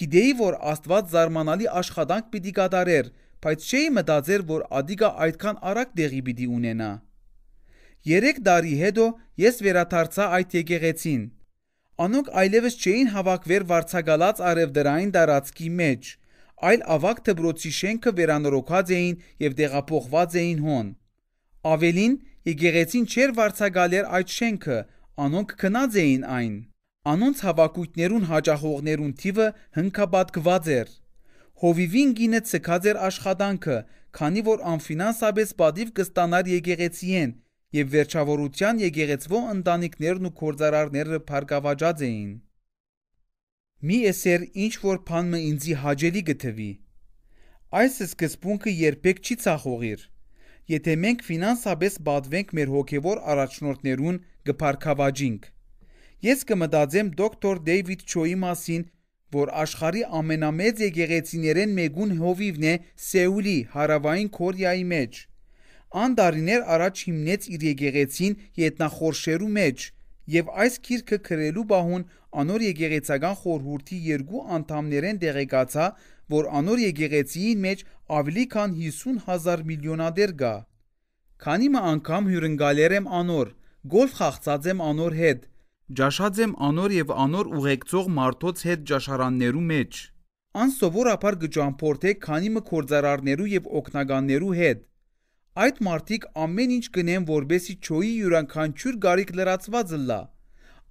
Գիտեի, որ Աստված զարմանալի աշխատանք պիտի կատարեր, բայց չէի մտածեր, որ Ադիգա այդքան արագ դեղի պիտի ունենա։ 3 տարի հետո ես վերադարձա այդ եկեղեցին։ Անոնք այլևս չէին հավաքվեր վարցակալած արևդրային տարածքի մեջ, այլ ավակ դբրոցի շենքը վերանորոգած էին եւ տեղափոխված էին հոն։ Ավելին, եկեղեցին չեր վարցակալեր այդ շենքը, անոնք քնած էին այն։ Անոնց հավաքույտներուն հաջախողներուն թիվը հնքաբատկված էր։ Հովիվին գինը ցկած էր աշխատանքը, քանի որ անֆինանսապես պատիվ կստանար եկեղեցիեն, եւ վերջավորության եկեղեցվո ընտանիքներն ու կորձարարները փարգավաճած էին։ Մի էսեր ինչ որ բանը ինձի հաջելի գթվի։ Այս սկզբունքը երբեք չի ցախողիր։ Եթե մենք ֆինանսապես բադվենք մեր հոգևոր առաջնորդներուն, կփարգավաճինք։ Ես կմտածեմ դոկտոր Դեյվիդ Չոյի մասին, որ աշխարի ամենամեծ եկեղեցիներեն մեգուն հովիվն է Սեուլի հարավային Կորեայի մեջ ան դարիներ առաջ հիմնեց իր եկեղեցին ետնախորշերու մեջ եւ այս քիրքը քրելու բահուն անոր եկեղեցական խորհուրդի երկու անդամներեն դեղեկացա, որ անոր եկեղեցիի մեջ ավելի քան 50000 միլիոնադեր գա։ Քանի մը անգամ հյուրընկալեր եմ անոր, գոլֆ խաղացած եմ անոր հետ, ճաշած եմ անոր եւ անոր ուղեկցող մարդոց հետ ճաշարաններու մեջ։ Անսովորաբար գճամփորդե քանի մը կորձարարներու եւ օկնականներու հետ այդ մարդիկ ամեն ինչ գնեն, որբեսի ճոյի յուրաքանչյուր գարիկ լրացված լա։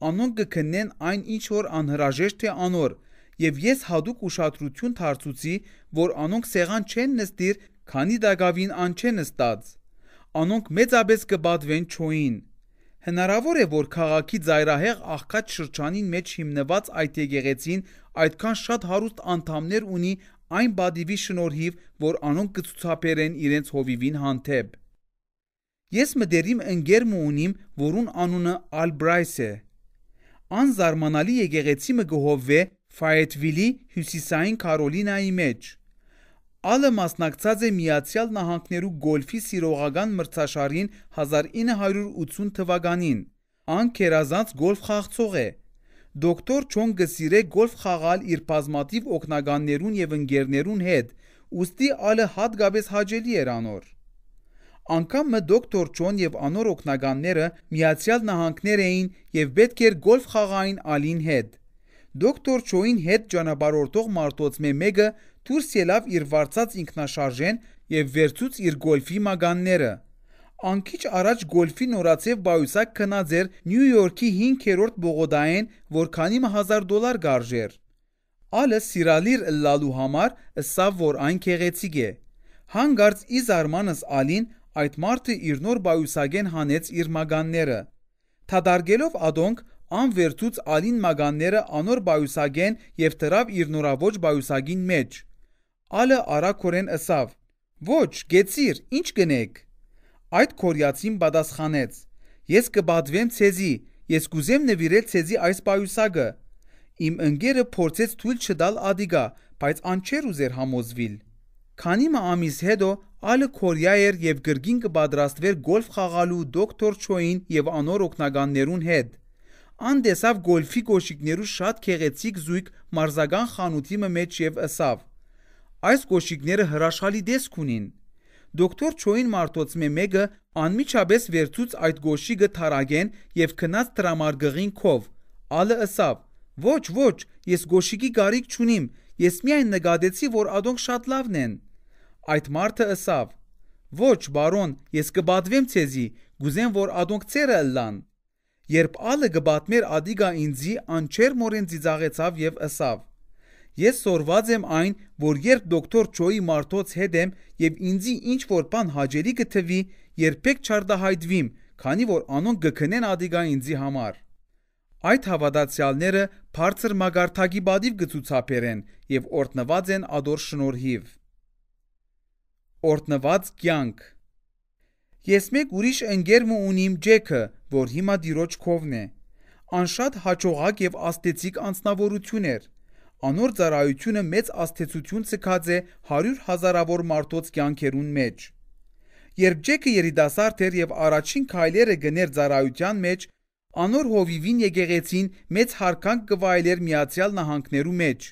Անոնք կքննեն այն ինչ որ անհրաժեշտ է անոր, եւ ես հadoop ուշադրություն դարձուցի, որ անոնք սեղան չեն նստիր, քանի դակավին ան չեն նստած։ Անոնք մեծապես կբադվեն ճոյին։ Հնարավոր է, որ քաղաքի ծայրահեղ աղքատ շրջանին մեջ հիմնված այդ եկեղեցին այդքան շատ հարուստ անդամներ ունի, այն բադիվի շնորհիվ, որ անոնք կցուցաբերեն իրենց հովիվին հանդեպ։ Ես մտերիմ ընկերմ ունիմ, որուն անունը Ալբրայս է։ Անզարմանալի եկեղեցի մը գոհովե Ֆայեթվիլի Հյուսիսային Կարոլինայի մեջ։ Ալը մասնակցած է Միացյալ Նահանգներու գոլֆի սիրողական մրցաշարին 1980 թվականին։ Ան քերազանց գոլֆ խաղացող է։ Դոկտոր Չոն գսիրե գոլֆ խաղալ իր բազմաթիվ օգնականներուն եւ ընկերներուն հետ, ուստի ալը հատկապես հաճելի էր անոր։ Անկամ մը դոկտոր Չոն եւ անոր օգնականները միացյալ նահանգներ էին եւ պետք էր գոլֆ խաղային ալին հետ։ Դոկտոր Չոին հետ ճանապարհորդող մարդոց մե մեկը դուրս ելավ իր վարծած ինքնաշարժեն եւ վերցուց իր գոլֆի մագանները։ Անկիչ առաջ գոլֆի նորացև Բայուսակ քնած էր Նյու Յորքի 5-րդ բողոդային, որ քանի 1000 դոլար գարժեր։ Ալը սիրալիր լալու համար սավ որ այն քեղեցիկ է։ Հանգարց իզարմանս Ալին այդ մարդը իր նոր Բայուսագեն հանեց իր մագանները։ Թադարգելով ադոնք անվերթուց Ալին մագանները անոր Բայուսագեն եւ դրավ իր նորավոճ Բայուսագին մեջ։ Ալը արակորեն ըսավ. Ոչ, գեցիր, ինչ գնեք։ Այդ կորյացին պատասխանեց. Ես կբադվեմ ցեզի, ես կուզեմ նվիրել ցեզի այս պայուսակը։ Իմ ընկերը փորձեց թույլ չտալ Ադիգա, բայց անչեր ուզեր համոզվել։ Քանի մը ամիս հետո Ալը Կորեա էր եւ գրգին կպատրաստվեր գոլֆ խաղալու դոկտոր Չոին եւ անոր օկնականներուն հետ։ Ան տեսավ գոլֆի գոշիկներու շատ քեղեցիկ զույգ մարզական խանութի մեջ եւ ասավ. Այս գոշիկները հրաշալի դեսք ունին դոկտոր Չոին Մարտոցմե մեկը անմիջապես վերցուց այդ գոշիգը թարագեն եւ քնած տրամարգղին քով։ Ալը ըսավ. Ոչ, ոչ, ես գոշիկի գարիկ չունիմ։ Ես միայն նկատեցի, որ ադոնք շատ լավն են։ Այդ մարդը ըսավ. Ոչ, բարոն, ես կբատվեմ ցեզի, գուզեմ որ ադոնք ցերը լան։ Երբ ալը գբատմեր ադիգա ինձի անչեր մորեն ծիծաղեցավ եւ ըսավ. Ես սորված եմ այն, որ երբ դոկտոր Չոյի Մարտոց հետ եմ եւ ինձի ինչ որ բան հաճելի կթվի, երբեք չարդահայտվիմ, քանի որ անոնք կքնեն ադիգա ինձի համար։ Այդ հավատացյալները բարձր մագարտակի բադիվ գծուցապերեն եւ օրտնված են ադոր շնորհիվ։ Օրտնված կյանք Ես մեկ ուրիշ ընկերմ ունիմ Ջեքը, որ հիմա դիրոջ կովն է։ Անշատ հաջողակ եւ աստեցիկ անձնավորություն էր։ Անոր ծառայությունը մեծ աստեցություն ցկած է 100 հազարավոր մարդոց կյանքերուն մեջ։ Երբ Ջեքը երիտասարդ էր եւ առաջին քայլերը գներ ծառայության մեջ, անոր հովիվին եկեղեցին մեծ հարկանք գվայելեր Միացյալ Նահանգներու մեջ։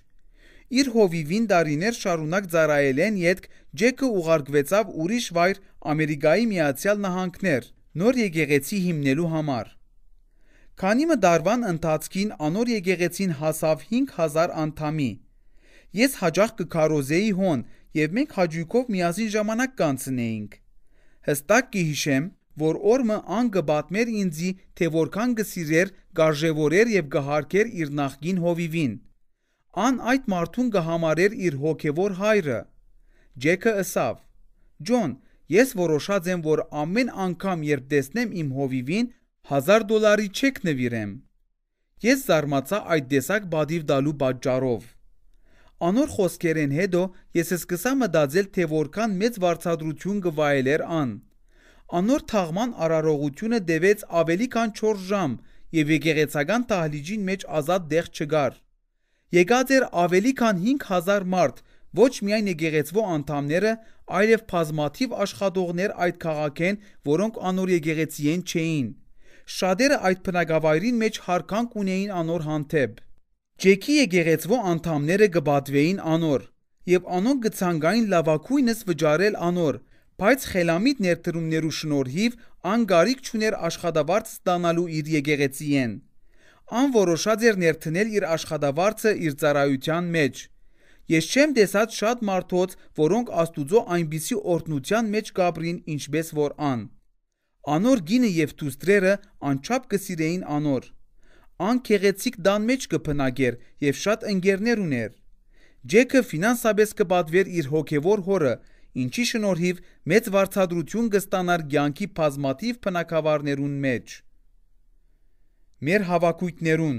Իր հովիվին դարիներ շարունակ ծառայել են յետք Ջեքը ուղարկվեցավ ուրիշ վայր Ամերիկայի Միացյալ Նահանգներ նոր եկեղեցի հիմնելու համար։ Քանի մը դարվան ընթացքին անոր եկեղեցին հասավ 5000 անդամի։ Ես հաջող կքարոզեի հոն եւ մենք հաջույքով միասին ժամանակ կանցնեինք։ Հստակ կհիշեմ, որ օրը անգը բատմեր ինձի, թե որքան գսիրեր, գարժևորեր եւ գահարկեր իր նախկին հովիվին։ Ան այդ մարդուն գհամարեր իր հոգևոր հայրը։ Ջեքը ասավ. Ջոն, ես որոշած եմ, որ ամեն անգամ, երբ տեսնեմ իմ հովիվին, 1000 դոլարի չեք նվիրեմ։ Ես զարմացա այդ տեսակ բադիվ դալու պատճառով։ Անոր խոսքերեն հետո ես սկսա մտածել, թե որքան մեծ վարչադրություն գվայելեր ան։ Անոր թաղման արարողությունը դևեց ավելի քան 4 ժամ եւ եկեղեցական տահլիջին մեջ ազատ դեղ չգար։ Եկած էր ավելի քան 5000 մարդ, ոչ միայն եկեղեցվո անդամները, այլև բազմաթիվ աշխատողներ այդ քաղաքեն, որոնք անոր եկեղեցիեն չէին շատերը այդ բնակավայրին մեջ հարկանք ունեին անոր հանդեպ։ Ջեքի եկեղեցվո անդամները գբատվեին անոր եւ անոնք գցանգային լավակույնս վճարել անոր, բայց խելամիտ ներդրումներու շնորհիվ անգարիք չուներ աշխատավարձ ստանալու իր եկեղեցիեն։ Անորոշած էր ներդնել իր աշխատավարձը իր ծառայության մեջ։ Ես չեմ տեսած շատ մարդոց, որոնք Աստուծո այնպիսի օրտնության մեջ գաբրին, ինչպես որ ան։ Անոր գինը եւ դուստրերը անչափ կսիրեին անոր։ Ան քեղեցիկ դան մեջ կփնագեր եւ շատ ընկերներ ուներ։ Ջեքը ֆինանսապես կպատվեր իր հոգեվոր հորը, ինչի շնորհիվ մեծ վարձատրություն կստանար ցանկի բազմատիվ բնակավարներուն մեջ։ Մեր հավաքույտներուն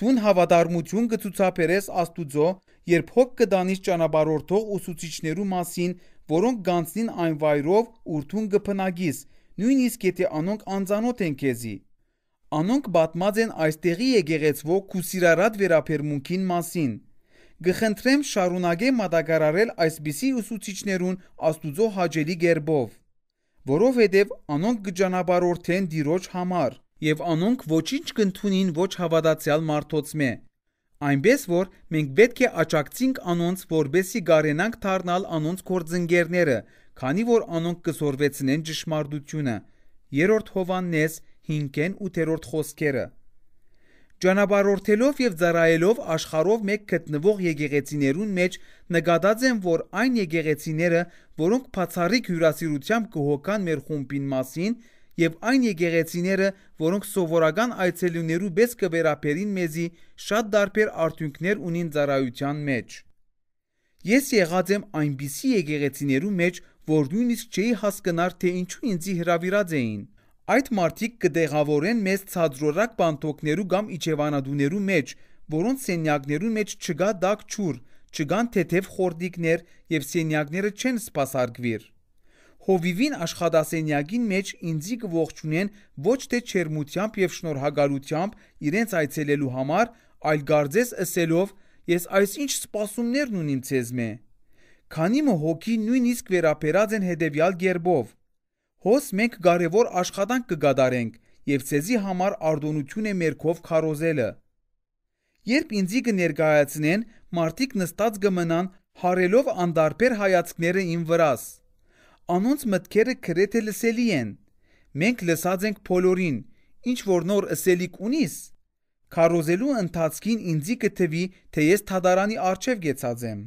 Տուն հավատարմություն կցուցաբերես Աստուծո, երբ հոգ կդանիս ճանապարհորդող ուսուցիչներու մասին, որոնք գանցնին այն վայրով, ուր դուն կփնագիս, նույնիսկ եթե անոնք անծանոթ են քեզի։ Անոնք պատմած են այստեղի եկեղեցվող քուսիրարատ վերապերմունքին մասին։ Գխնդրեմ շարունակե մատակարարել այսպիսի ուսուցիչներուն Աստուծո հաջելի ģերբով, որովհետև անոնք կճանապարհորդեն Տիրոջ համար եւ անոնք ոչինչ կընդունին ոչ հավատացյալ մարդոցմե։ Այնպես որ մենք պետք է աճակցենք անոնց, որբեսի գարենանք դառնալ անոնց կորձընկերները, քանի որ անոնք կզորվեցնեն ճշմարտությունը։ Երրորդ Հովաննես 5:8 խոսքերը։ Ճանապարհորդելով եւ ծառայելով աշխարհով մեկ գտնվող եկեղեցիներուն մեջ նկատած են, որ այն եկեղեցիները, որոնք բացառիկ հյուրասիրությամբ կհոգան մեր խումբին մասին, եւ այն եկեղեցիները, որոնք սովորական այցելուներու բես կվերապերին մեզի շատ դարբեր արդյունքներ ունին ծառայության մեջ։ Ես եղած եմ այնպիսի եկեղեցիներու մեջ, որ նույնիսկ չէի հասկանար, թե ինչու ինձի հրավիրած էին։ Այդ մարդիկ կդեղավորեն մեզ ցածրորակ բանտոկներու կամ իջևանադուներու մեջ, որոնց սենյակներու մեջ չկա դակ ճուր, չկան թեթև խորդիկներ եւ սենյակները չեն սпасարկվիր։ Հովիվին աշխատասենյակին մեջ ինձի կողջունեն ոչ թե չերմությամբ եւ շնորհակալությամբ իրենց այցելելու համար, այլ գարձես ասելով. «Ես այսինչ սպասումներն ունիմ ցեզ մե»։ Քանի մը հոգի նույնիսկ վերաբերած են հետևյալ գերբով. Հոս մենք կարևոր աշխատանք կգադարենք եւ ցեզի համար արդոնություն է մերքով քարոզելը։ Երբ ինձի կներկայացնեն, մարդիկ նստած կմնան, հարելով անդարբեր հայացքները իմ վրաս։ Անոնց մտքերը գրեթե լսելի են։ Մենք լսած ենք բոլորին, ինչ որ նոր ըսելիք ունիս։ Քարոզելու ընթացքին ինձի կթվի, թե ես թադարանի արջև գեցած եմ։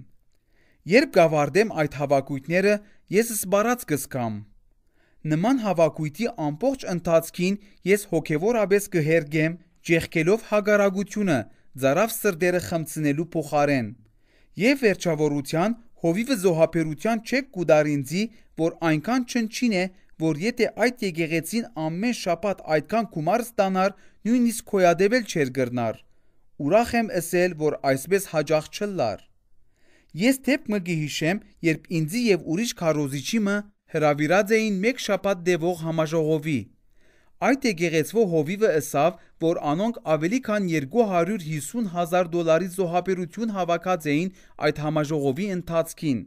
Երբ գավարդեմ այդ հավաքույտները, ես սբարած կսկամ։ Նման հավաքույտի ամբողջ ընթացքին ես հոգևորաբես կհերգեմ, ճեղքելով հագարագությունը, ծարավ սրդերը խմցնելու փոխարեն։ Եվ վերջավորության Հովիվը զոհաբերության չեք կուդարինձի, որ այնքան չնչին է, որ եթե այդ եկեղեցին ամեն շաբաթ այդքան գումար ստանար, նույնիսկ քոյադեվել չէր գրնար։ Ուրախ եմ ասել, որ այսպես հաջող չլար։ Ես դեպք մը գիհիշեմ, երբ ինձի եւ ուրիշ քարոզիչիմը հրավիրած էին մեկ շաբաթ դեվող համաժողովի։ Այդ եկեղեցվո հովիվը ըսավ, որ անոնք ավելի քան 250 հազար դոլարի զոհաբերություն հավաքած էին այդ համաժողովի ընթացքին։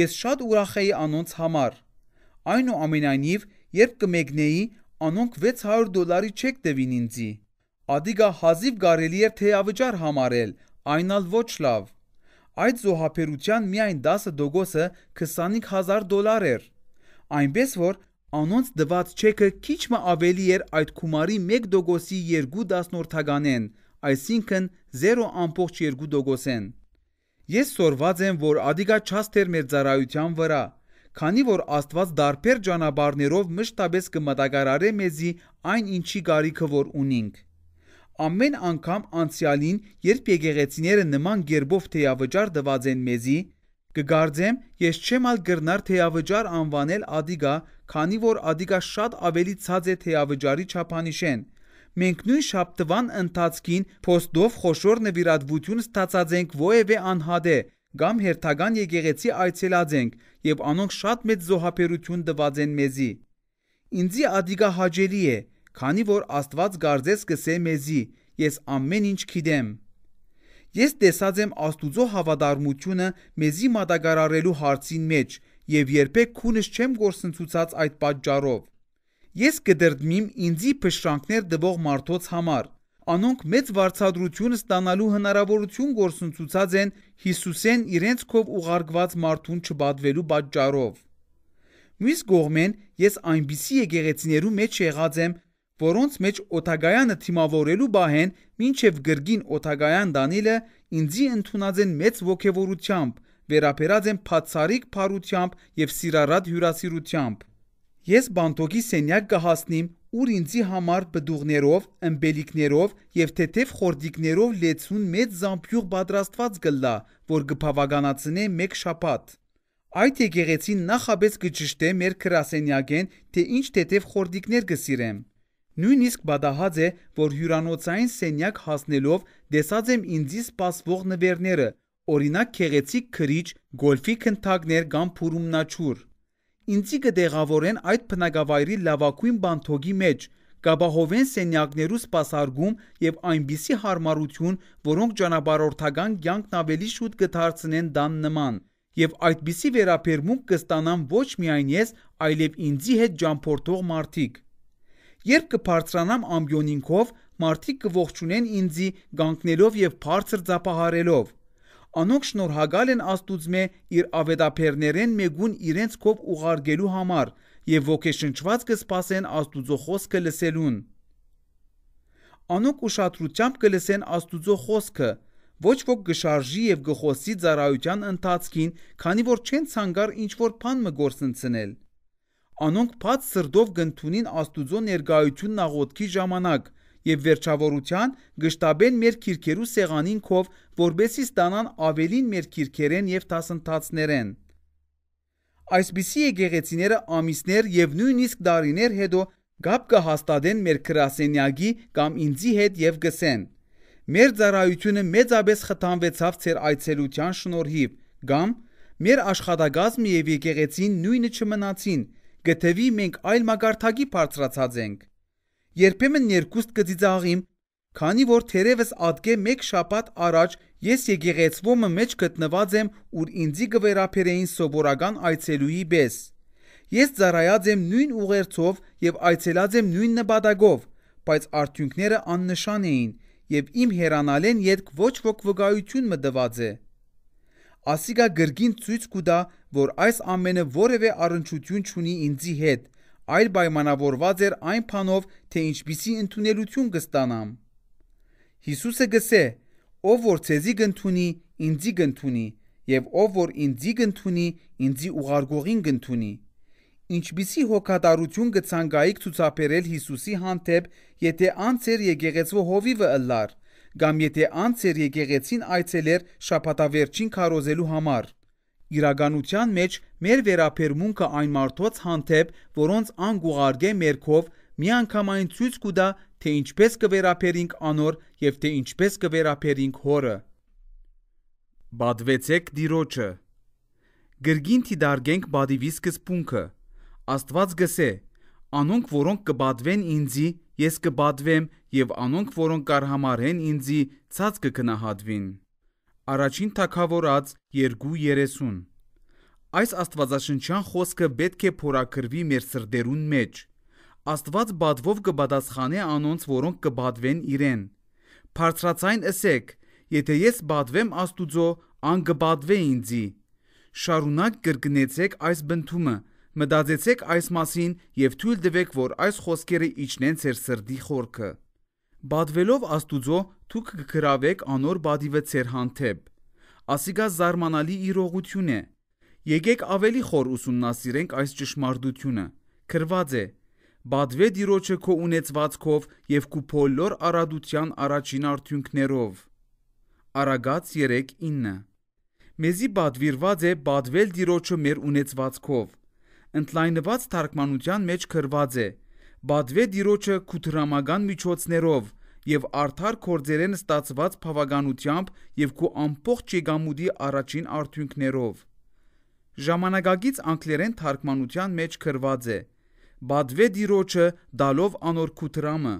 Ես շատ ուրախ էի անոնց համար։ Այնուամենայնիվ, երբ կմեկնեի, անոնք 600 դոլարի չեք տվին ինձի։ Ադիգա հազիվ կարելի էր թեյավճար համարել, այնալ ոչ լավ։ Այդ զոհաբերության միայն 10 դոգոսը 25000 դոլար էր։ Այնպես որ Անոնց դված չեքը քիչմը ավելի էր այդ գումարի 1 դոգոսի 2 դասնորդականեն, այսինքն 0.2 դոգոսեն։ Ես սորված եմ, որ ադիգա չաստեր մեր ծառայության վրա, քանի որ Աստված դարբեր ճանապարներով մշտապես կմտակարարե մեզի այն ինչի կարիքը որ ունենք։ Ամեն անգամ անցյալին, երբ եկեղեցիները նման ģերբով թեյավճար դված են մեզի, Կգարձեմ, ես չեմ էլ գրնար թեյավճար անվանել Ադիգա, քանի որ Ադիգա շատ ավելի ցած է թեյավճարի չափանիշեն։ Մենք նույն շաբթվան ընթացքին փոստով խոշոր նվիրատվություն ստացած ենք ովևէ անհադե կամ հերթական եկեղեցի այցելած ենք եւ անոնք շատ մեծ զոհաբերություն տված են մեզի։ Ինձի Ադիգա հաճելի է, քանի որ Աստված գարձես կսե մեզի, ես ամեն ինչ գիտեմ։ Ես տեսած եմ Աստուծո հավատարմությունը մեզի մատակարարելու հարցին մեջ եւ երբեք քունս չեմ գործընծուցած այդ պատճառով։ Ես կդրդմիմ ինձի փշրանքներ տվող մարդոց համար։ Անոնք մեծ վարչադրություն ստանալու հնարավորություն գործընծուցած են Հիսուսեն իրենց կով ուղարկված մարդուն չբadվելու պատճառով։ Մյուս կողմեն ես այնպիսի եկեղեցիներու մեջ եղած եմ, որոնց մեջ օթագայանը թիմավորելու բահեն մինչև գրգին Օթագայան Դանիելը ինձի ընդունած են մեծ ողքեվորությամբ, վերապերած են փածարիկ փառությամբ եւ սիրառատ հյուրասիրությամբ։ Ես բանտոգի սենյակ կհասնիմ, ուր ինձի համար բդուղներով, ըմբելիքներով եւ թեթև խորդիկներով լեցուն մեծ զամբյուղ պատրաստված գլա, որ գփավականացնե մեկ շաբաթ։ Այդ եկեղեցին նախաբես կճշտե մեր քրասենյակեն, թե ինչ թեթև խորդիկներ կսիրեմ։ Նույնիսկ բադահաձ է, որ հյուրանոցային սենյակ հասնելով տեսած եմ ինձի սպասվող նվերները, օրինակ քեղեցիկ քրիչ, գոլֆի քնթակներ կամ փուրումնաչուր։ Ինձի կդեղավորեն այդ փնագավայրի լավագույն բանթոգի մեջ, կաբահովեն սենյակներու սպասարկում եւ այնպիսի հարմարություն, որոնք ճանապարհորդական կյանքն ավելի շուտ կդարձնեն դան նման եւ այդպիսի վերաբերմունք կստանան ոչ միայն ես, այլև ինձի հետ ճամփորդող մարդիկ։ Երբ կբարձրանամ ամբյոնինքով, մարդիկ կողջունեն ինձի գանգնելով եւ բարձր ծափահարելով։ Անոնք շնորհակալ են Աստուծո մե իր ավետափերներեն մեգուն իրենց կով ուղարկելու համար եւ ոգեշնչված կսպասեն Աստուծո խոսքը լսելուն։ Անոնք ուշադրությամբ կլսեն Աստուծո խոսքը, ոչ ոք գշարժի եւ գխոսի ծառայության ընթացքին, քանի որ չեն ցանկար ինչ որ բան մը գործընծնել։ Անոնք բաց սրտով գնդունին Աստուծո ներկայությունն աղոթքի ժամանակ եւ վերջավորության գշտաբեն մեր քիրքերու սեղանին կով, որբեսի ստանան ավելին մեր քիրքերեն եւ դասընթացներեն։ Այսպիսի եկեղեցիները ամիսներ եւ նույնիսկ դարիներ հետո գապ կհաստատեն մեր քրասենյակի կամ ինձի հետ եւ գսեն։ Մեր ծառայությունը մեծապես խթանվեցավ ծեր այցելության շնորհիվ, կամ մեր աշխատակազմը եւ եկեղեցին նույնը չմնացին, գթեվի մենք այլ մագարտակի բարձրացած ենք։ Երբեմն երկուստ կծիծաղիմ, քանի որ թերևս ադգե մեկ շաբաթ առաջ ես եկեղեցվոմը մեջ գտնված եմ, ուր ինձի գվերապերեին սովորական այցելուի պես։ Ես ծառայած եմ նույն ուղերձով եւ այցելած եմ նույն նպատակով, բայց արդյունքները աննշան էին եւ իմ հերանալեն յետք ոչ ոք վկայություն մտված է։ Ասիկա գրգին ցույց կտա, որ այս ամենը որևէ առնչություն չունի ինձի հետ, այլ պայմանավորված էր այն փանով, թե ինչպիսի ընդունելություն կստանամ։ Հիսուսը գսե. «Ով որ ցեզի գնդունի, ինձի գնդունի, եւ ով որ ինձի գնդունի, ինձի ուղարկողին գնդունի»։ Ինչպիսի հոգատարություն կցանկայիք ցուցաբերել Հիսուսի հանդեպ, եթե անց էր եկեղեցու հովիվը ըլլար, կամ եթե անց էր եկեղեցին այցելեր շաբաթավերջին քարոզելու համար։ Իրականության մեջ մեր վերաբերմունքը այն մարդոց հանդեպ, որոնց անգուղարգե մերքով միանգամայն ցույց կտա, թե ինչպես կվերապերինք անոր եւ թե ինչպես կվերապերինք հորը։ Բադվեցեք Տիրոջը։ Գրգին դիդարգենք բադիվի սկզբունքը։ Աստված գսե. անոնք որոնք կբադվեն ինձի ես կբադվեմ եւ անոնք, որոնք կարհամարեն ինձի, ցած կգնահատվին։ Առաջին Թագավորած 2:30 Այս աստվածաշնչյան խոսքը պետք է փորակրվի մեր սրդերուն մեջ։ Աստված բադվով կբադասխանե անոնց, որոնք կբադվեն իրեն։ Բարձրացայն ասեք, եթե ես բադվեմ Աստուծո, ան կբադվե ինձի։ Շարունակ կրկնեցեք այս բնթումը, Մտածեցեք այս մասին եւ թույլ տվեք, որ այս խոսքերը իջնեն ձեր սրտի խորքը։ Բադվելով Աստուծո, դուք կգրավեք անոր բադիվը ձեր հանդեպ։ Ասիկա զարմանալի իրողություն է։ Եկեք ավելի խոր ուսումնասիրենք այս ճշմարտությունը։ Քրված է, բադվե դիրոջը քո ունեցվածքով եւ քու փոլոր արադության առաջին արդյունքներով։ Արագած 3:9 Մեզի բադվիրված է բադվել դիրոջը մեր ունեցվածքով ընդլայնված թարգմանության մեջ քրված է։ Բադվե դիրոջը քութրամական միջոցներով եւ արդար կորձերեն ստացված բավականությամբ եւ քու ամբողջ եգամուդի առաջին արդյունքներով։ Ժամանակագից անգլերեն թարգմանության մեջ քրված է։ Բադվե դիրոջը դալով անոր քութրամը։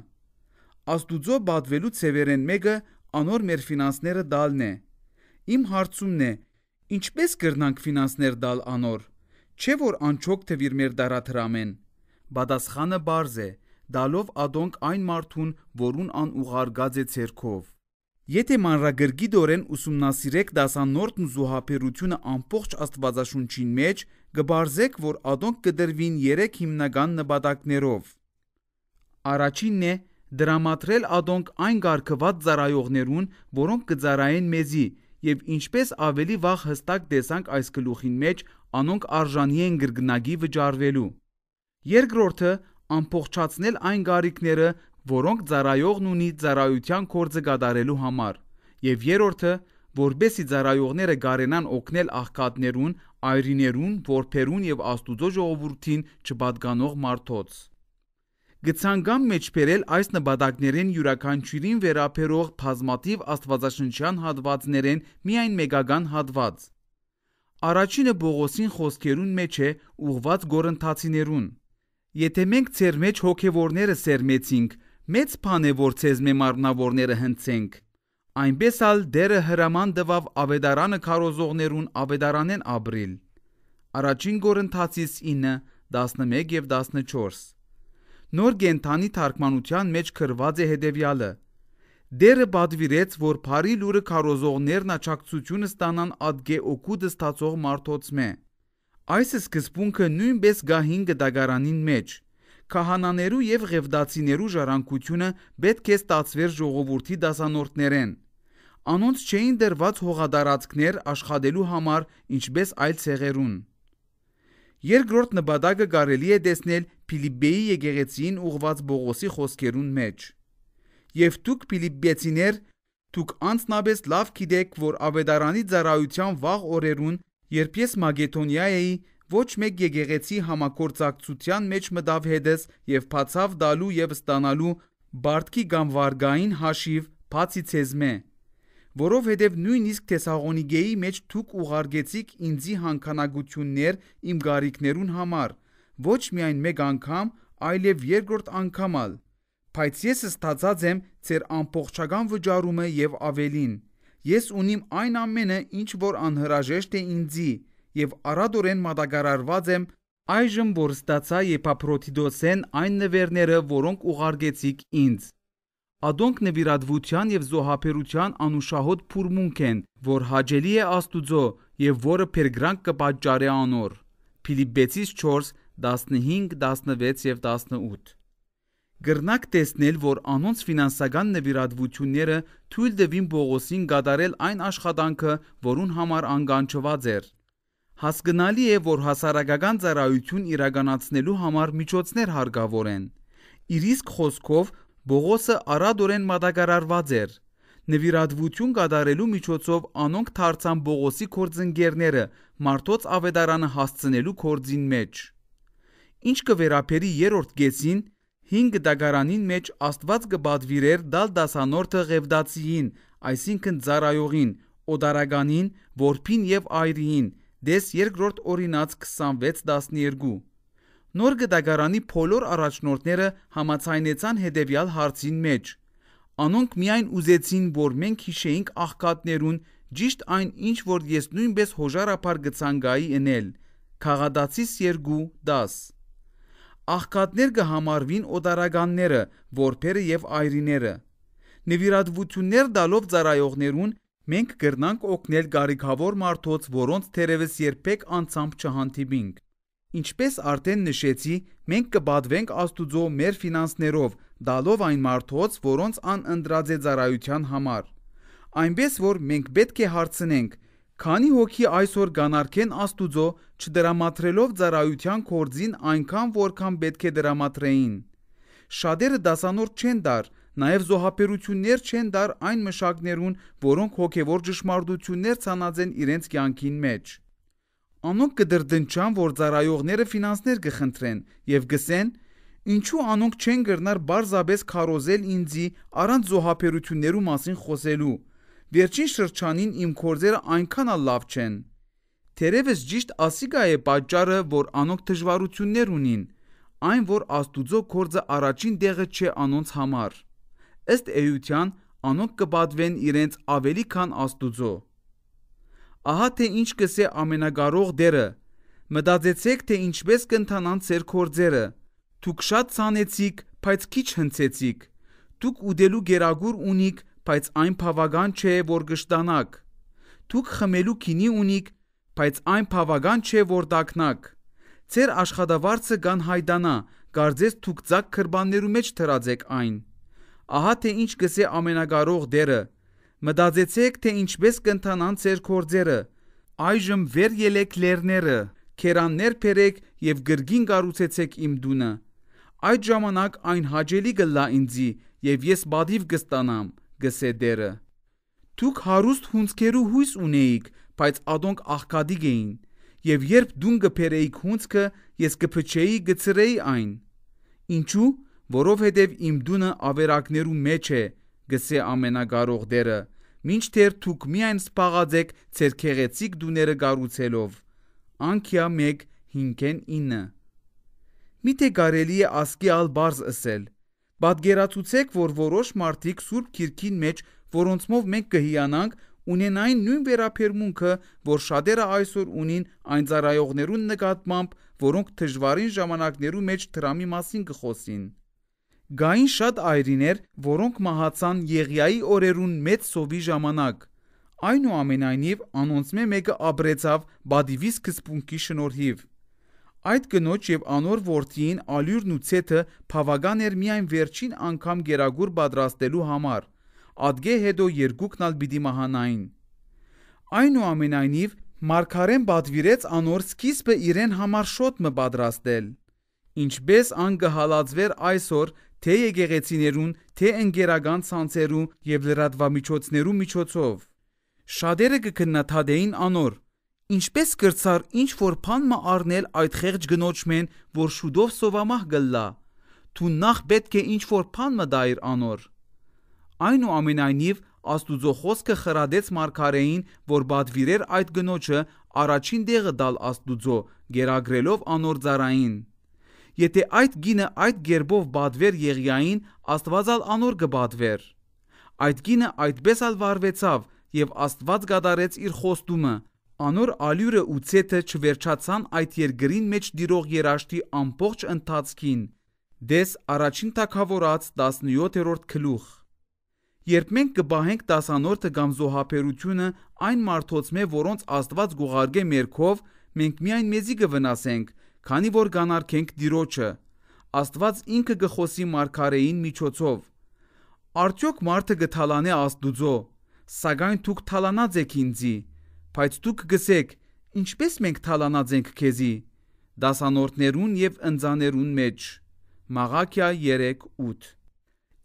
Աստուծո բադվելու ծևերեն մեկը անոր մեր ֆինանսները դալն է։ Իմ հարցումն է, ինչպես կրնանք ֆինանսներ դալ անոր։ Չէ որ անչոք թվիր մեր դարաթրամեն։ Բադասխանը բարձ է, դալով ադոնք այն մարդուն, որուն ան ուղարկած է ցերքով։ Եթե մանրագրգի դորեն ուսումնասիրեք դասանորդն զուհապերությունը ամբողջ Աստվածաշունչին մեջ, կբարձեք, որ ադոնք կդրվին 3 հիմնական նպատակներով։ Առաջինն է դրամատրել ադոնք այն ղարկված ծառայողներուն, որոնք կծառայեն մեզի, եւ ինչպես ավելի վաղ հստակ տեսանք այս գլուխին մեջ, անոնք արժանի են գրգնագի վճարվելու։ Երկրորդը ամփոփչացնել այն գարիկները, որոնք ծարայողն ունի ծարայության կորձը կատարելու համար, եւ երրորդը, որբեսի ծարայողները գարենան օգնել աղքատներուն, այրիներուն, որբերուն եւ աստուծո ժողովրդին չպատկանող մարդոց գցանգամ մեջբերել այս նպատակներին յուրաքանչյուրին վերաբերող բազմաթիվ աստվածաշնչյան հատվածներ են միայն մեկական հատված։ Առաջինը Պողոսին խոսքերուն մեջ է ուղված Գորընթացիներուն։ Եթե մենք ծեր մեջ հոգևորները սերմեցինք, մեծ բան է որ ցեզ մեմարնավորները հնցենք։ Այնպես ալ դերը հրաման տվավ ավետարանը քարոզողներուն ավետարանեն ապրիլ։ Առաջին Գորընթացից 9 11 եւ 14 Նոր գենթանի թարգմանության մեջ գրված է հետևյալը. Դերը բադվիրեց, որ բարի լուրը քարոզողներն աճակցությունը ստանան ադգե օկուդը ստացող մարդոցմե։ Այս սկզբունքը նույնպես գա 5 դագարանին մեջ։ Քահանաներու եւ ղևդացիներու ժառանգությունը պետք է ստացվեր ժողովրդի դասանորդներեն։ Անոնց չէին դրված հողադարածքներ աշխատելու համար, ինչպես այլ ցեղերուն։ Երկրորդ նպատակը կարելի է տեսնել Փիլիպպեի եկեղեցին ուղված Պողոսի խոսքերուն մեջ։ Եվ դուք Փիլիպպեցիներ, դուք անձնապես լավ գիտեք, որ ավետարանի ծառայության վաղ օրերուն, երբ ես Մագեդոնիա էի, ոչ մեկ եկեղեցի համագործակցության մեջ մտավ հետս եւ բացավ դալու եւ ստանալու բարդքի կամ վարգային հաշիվ բացի ցեզմե որովհետև նույնիսկ Թեսաղոնիկեի մեջ դուք ուղարկեցիք ինձի հանքանագություններ իմ գարիկներուն համար, ոչ միայն մեկ անգամ, այլև երկրորդ անգամ ալ։ Բայց ես ստացած եմ ձեր ամբողջական վճարումը եւ ավելին։ Ես ունիմ այն ամենը, ինչ որ անհրաժեշտ է ինձի եւ առադորեն մատակարարված եմ այժմ որ ստացա եպապրոտիդոսեն այն նվերները, որոնք ուղարկեցիք ինձ։ Ադոնք նվիրատվության եւ զոհաբերության անուշահոտ փուրմունք են, որ հաճելի է Աստուծո եւ որը փերգրանք կպատճառի անոր։ Փիլիպպեցիս 4 15, 16 եւ 18 Գրնակ տեսնել, որ անոնց ֆինանսական նվիրատվությունները թույլ տվին Պողոսին գադարել այն աշխատանքը, որուն համար անգանչված էր։ Հասկանալի է, որ հասարակական ծառայություն իրականացնելու համար միջոցներ հարկավոր են։ Իր իսկ խոսքով Բողոսը առադորեն մատակարարված էր։ Նվիրատվություն կատարելու միջոցով անոնք դարձան Բողոսի կորձընկերները մարդոց ավետարանը հասցնելու կորձին մեջ։ Ինչ կվերապերի երրորդ գեսին 5 դագարանին մեջ Աստված կբադվիրեր դալ դասանորթը Ղևդացիին, այսինքն Զարայողին, Օդարականին, Որփին եւ Այրիին։ Դես երկրորդ օրինաց 26:12 Նոր գտագարանի բոլոր առաջնորդները համացայնեցան հետևյալ հարցին մեջ. Անոնք միայն ուզեցին, որ մենք հիշեինք աղքատներուն ճիշտ այն ինչ որ ես նույնպես հոժարապար գցանգայի ընել։ Խաղադացիս 2:10 Աղքատներ կհամարվին օտարականները, որբերը եւ այրիները։ Նվիրատվություններ տալով ծառայողներուն մենք կգրնանք օգնել գարիկավոր մարդոց, որոնց թերևս երբեք անցամբ չհանդիպինք։ Ինչպես արդեն նշեցի, մենք կբադվենք Աստուծո մեր ֆինանսներով, դալով այն մարդոց, որոնց անընդրաձ է ծառայության համար։ Այնպես որ մենք պետք է հարցնենք, քանի հոգի այսօր գանարքեն Աստուծո, չդրամատրելով ծառայության կորձին այնքան, որքան պետք է դրամատրեին։ Շատերը դասանորդ չեն դար, նաև զոհաբերություններ չեն դար այն մշակներուն, որոնք հոգևոր ճշմարտություններ ցանած են իրենց կյանքին մեջ։ Անոնք կդրդնչան, որ ծառայողները ֆինանսներ կխնդրեն եւ գսեն, ինչու անոնք չեն գրնար բարձաբես քարոզել ինձի առանց զոհաբերություններու մասին խոսելու։ Վերջին շրջանին իմ կորձերը այնքան լավ չեն։ Տերևս ճիշտ ասիգա է պատճառը, որ անոնք դժվարություններ ունին, այն որ Աստուծո կորձը առաջին դեղը չէ անոնց համար։ Ըստ էության, անոնք կպատվեն իրենց ավելի քան Աստուծո։ Ահա թե ինչ կսե ամենակարող Տերը. Մտածեցեք, թե ինչպես կընթանան ձեր գործերը։ Դուք շատ ցանեցիք, բայց քիչ հնցեցիք։ Դուք ուտելու գերագուր ունիք, բայց այն բավական չէ, որ գշտանաք։ Դուք խմելու քինի ունիք, բայց այն բավական չէ, որ դակնաք։ Ձեր աշխատավարձը կան հայդանա, կարծես դուք ցակ քրբաններու մեջ թրած եք այն։ Ահա թե ինչ գսե ամենակարող Տերը Մտածեցեք, թե ինչպես կընթանան ձեր կորձերը։ Այժմ վեր ելեք լեռները, քերաններ բերեք եւ գրգին կառուցեցեք իմ դունը։ Այդ ժամանակ այն հաջելի գլա ինձի եւ ես բադիվ կստանամ, գսե դերը։ Դուք հարուստ հունցքերու հույս ունեիք, բայց ադոնք աղքատիկ էին, եւ երբ դուն գբերեիք հունցքը, ես կփչեի գծրեի այն։ Ինչու՞, որովհետև իմ դունը ավերակներու մեջ է, գսե ամենակարող Տերը, մինչդեռ դուք միայն սպաղաձեք ձեր քեղեցիկ դուները գառուցելով։ Անկիա 1:5-9 Միթե կարելի է ասկիալ բարձ ասել։ Պատկերացուցեք, որ որոշ մարդիկ Սուրբ Քիրքին մեջ, որոնցով մենք կհիանանք, ունենային նույն վերապերմունքը, որ շատերը այսօր ունին այն ծառայողներուն նկատմամբ, որոնք դժվարին ժամանակներու մեջ դրամի մասին կխոսին։ Գային շատ այրիներ, որոնք մահացան Եղիայի օրերուն մեծ սովի ժամանակ։ Այնուամենայնիվ անոնցմե մեկը ապրեցավ Բադիվի սկզբունքի շնորհիվ։ Այդ կնոջ եւ անոր որդին Ալյուրն ու Ցեթը բավական էր միայն վերջին անգամ գերագուր պատրաստելու համար։ Ադգե հետո երկուքն ալ պիտի մահանային։ Այնուամենայնիվ Մարգարեն պատվիրեց անոր սկիզբը իրեն համար շոտ մը պատրաստել։ Ինչպես անգահալածվեր այսօր թե եկեղեցիներուն, թե ընկերական ցանցերու եւ լրատվամիջոցներու միջոցով։ Շատերը կքննադատեին անոր Ինչպես գրծար ինչ որ բանմա առնել այդ խեղճ գնոճմեն, որ շուտով սովամահ գլա։ Դու նախ պետք է ինչ որ բանմա դայր անոր։ Այնուամենայնիվ Աստուծո խոսքը խրադեց Մարգարեին, որ բադվիրեր այդ գնոճը առաջին դեղը դալ Աստուծո, գերագրելով անոր ծարային։ Եթե այդ գինը այդ ģերբով բադվեր Եղիային, Աստվածալ անոր կբադվեր։ Այդ գինը այդպես ալ վարվեցավ եւ Աստված գդարեց իր խոստումը։ Անոր ալյուրը ու ցեթը չվերջացան այդ երկրին մեջ դիրող երաշտի ամբողջ ընթացքին։ Դես առաջին թակավորած 17-րդ գլուխ։ Երբ մենք կբահենք տասանորդը կամ զոհաբերությունը այն մարդոց մե, որոնց Աստված գուղարկե մերքով, մենք միայն մեզի կվնասենք, Քանի որ գանարքենք Տիրոջը, Աստված ինքը գխոսի մարգարեին միջոցով. Արդյոք մարդը գթալանե Աստուծո, սակայն դուք թալանած եք ինձի, բայց դուք գսեք, ինչպես մենք թալանած ենք քեզի, դասանորդներուն եւ ընձաներուն մեջ։ Մաղաքիա 3:8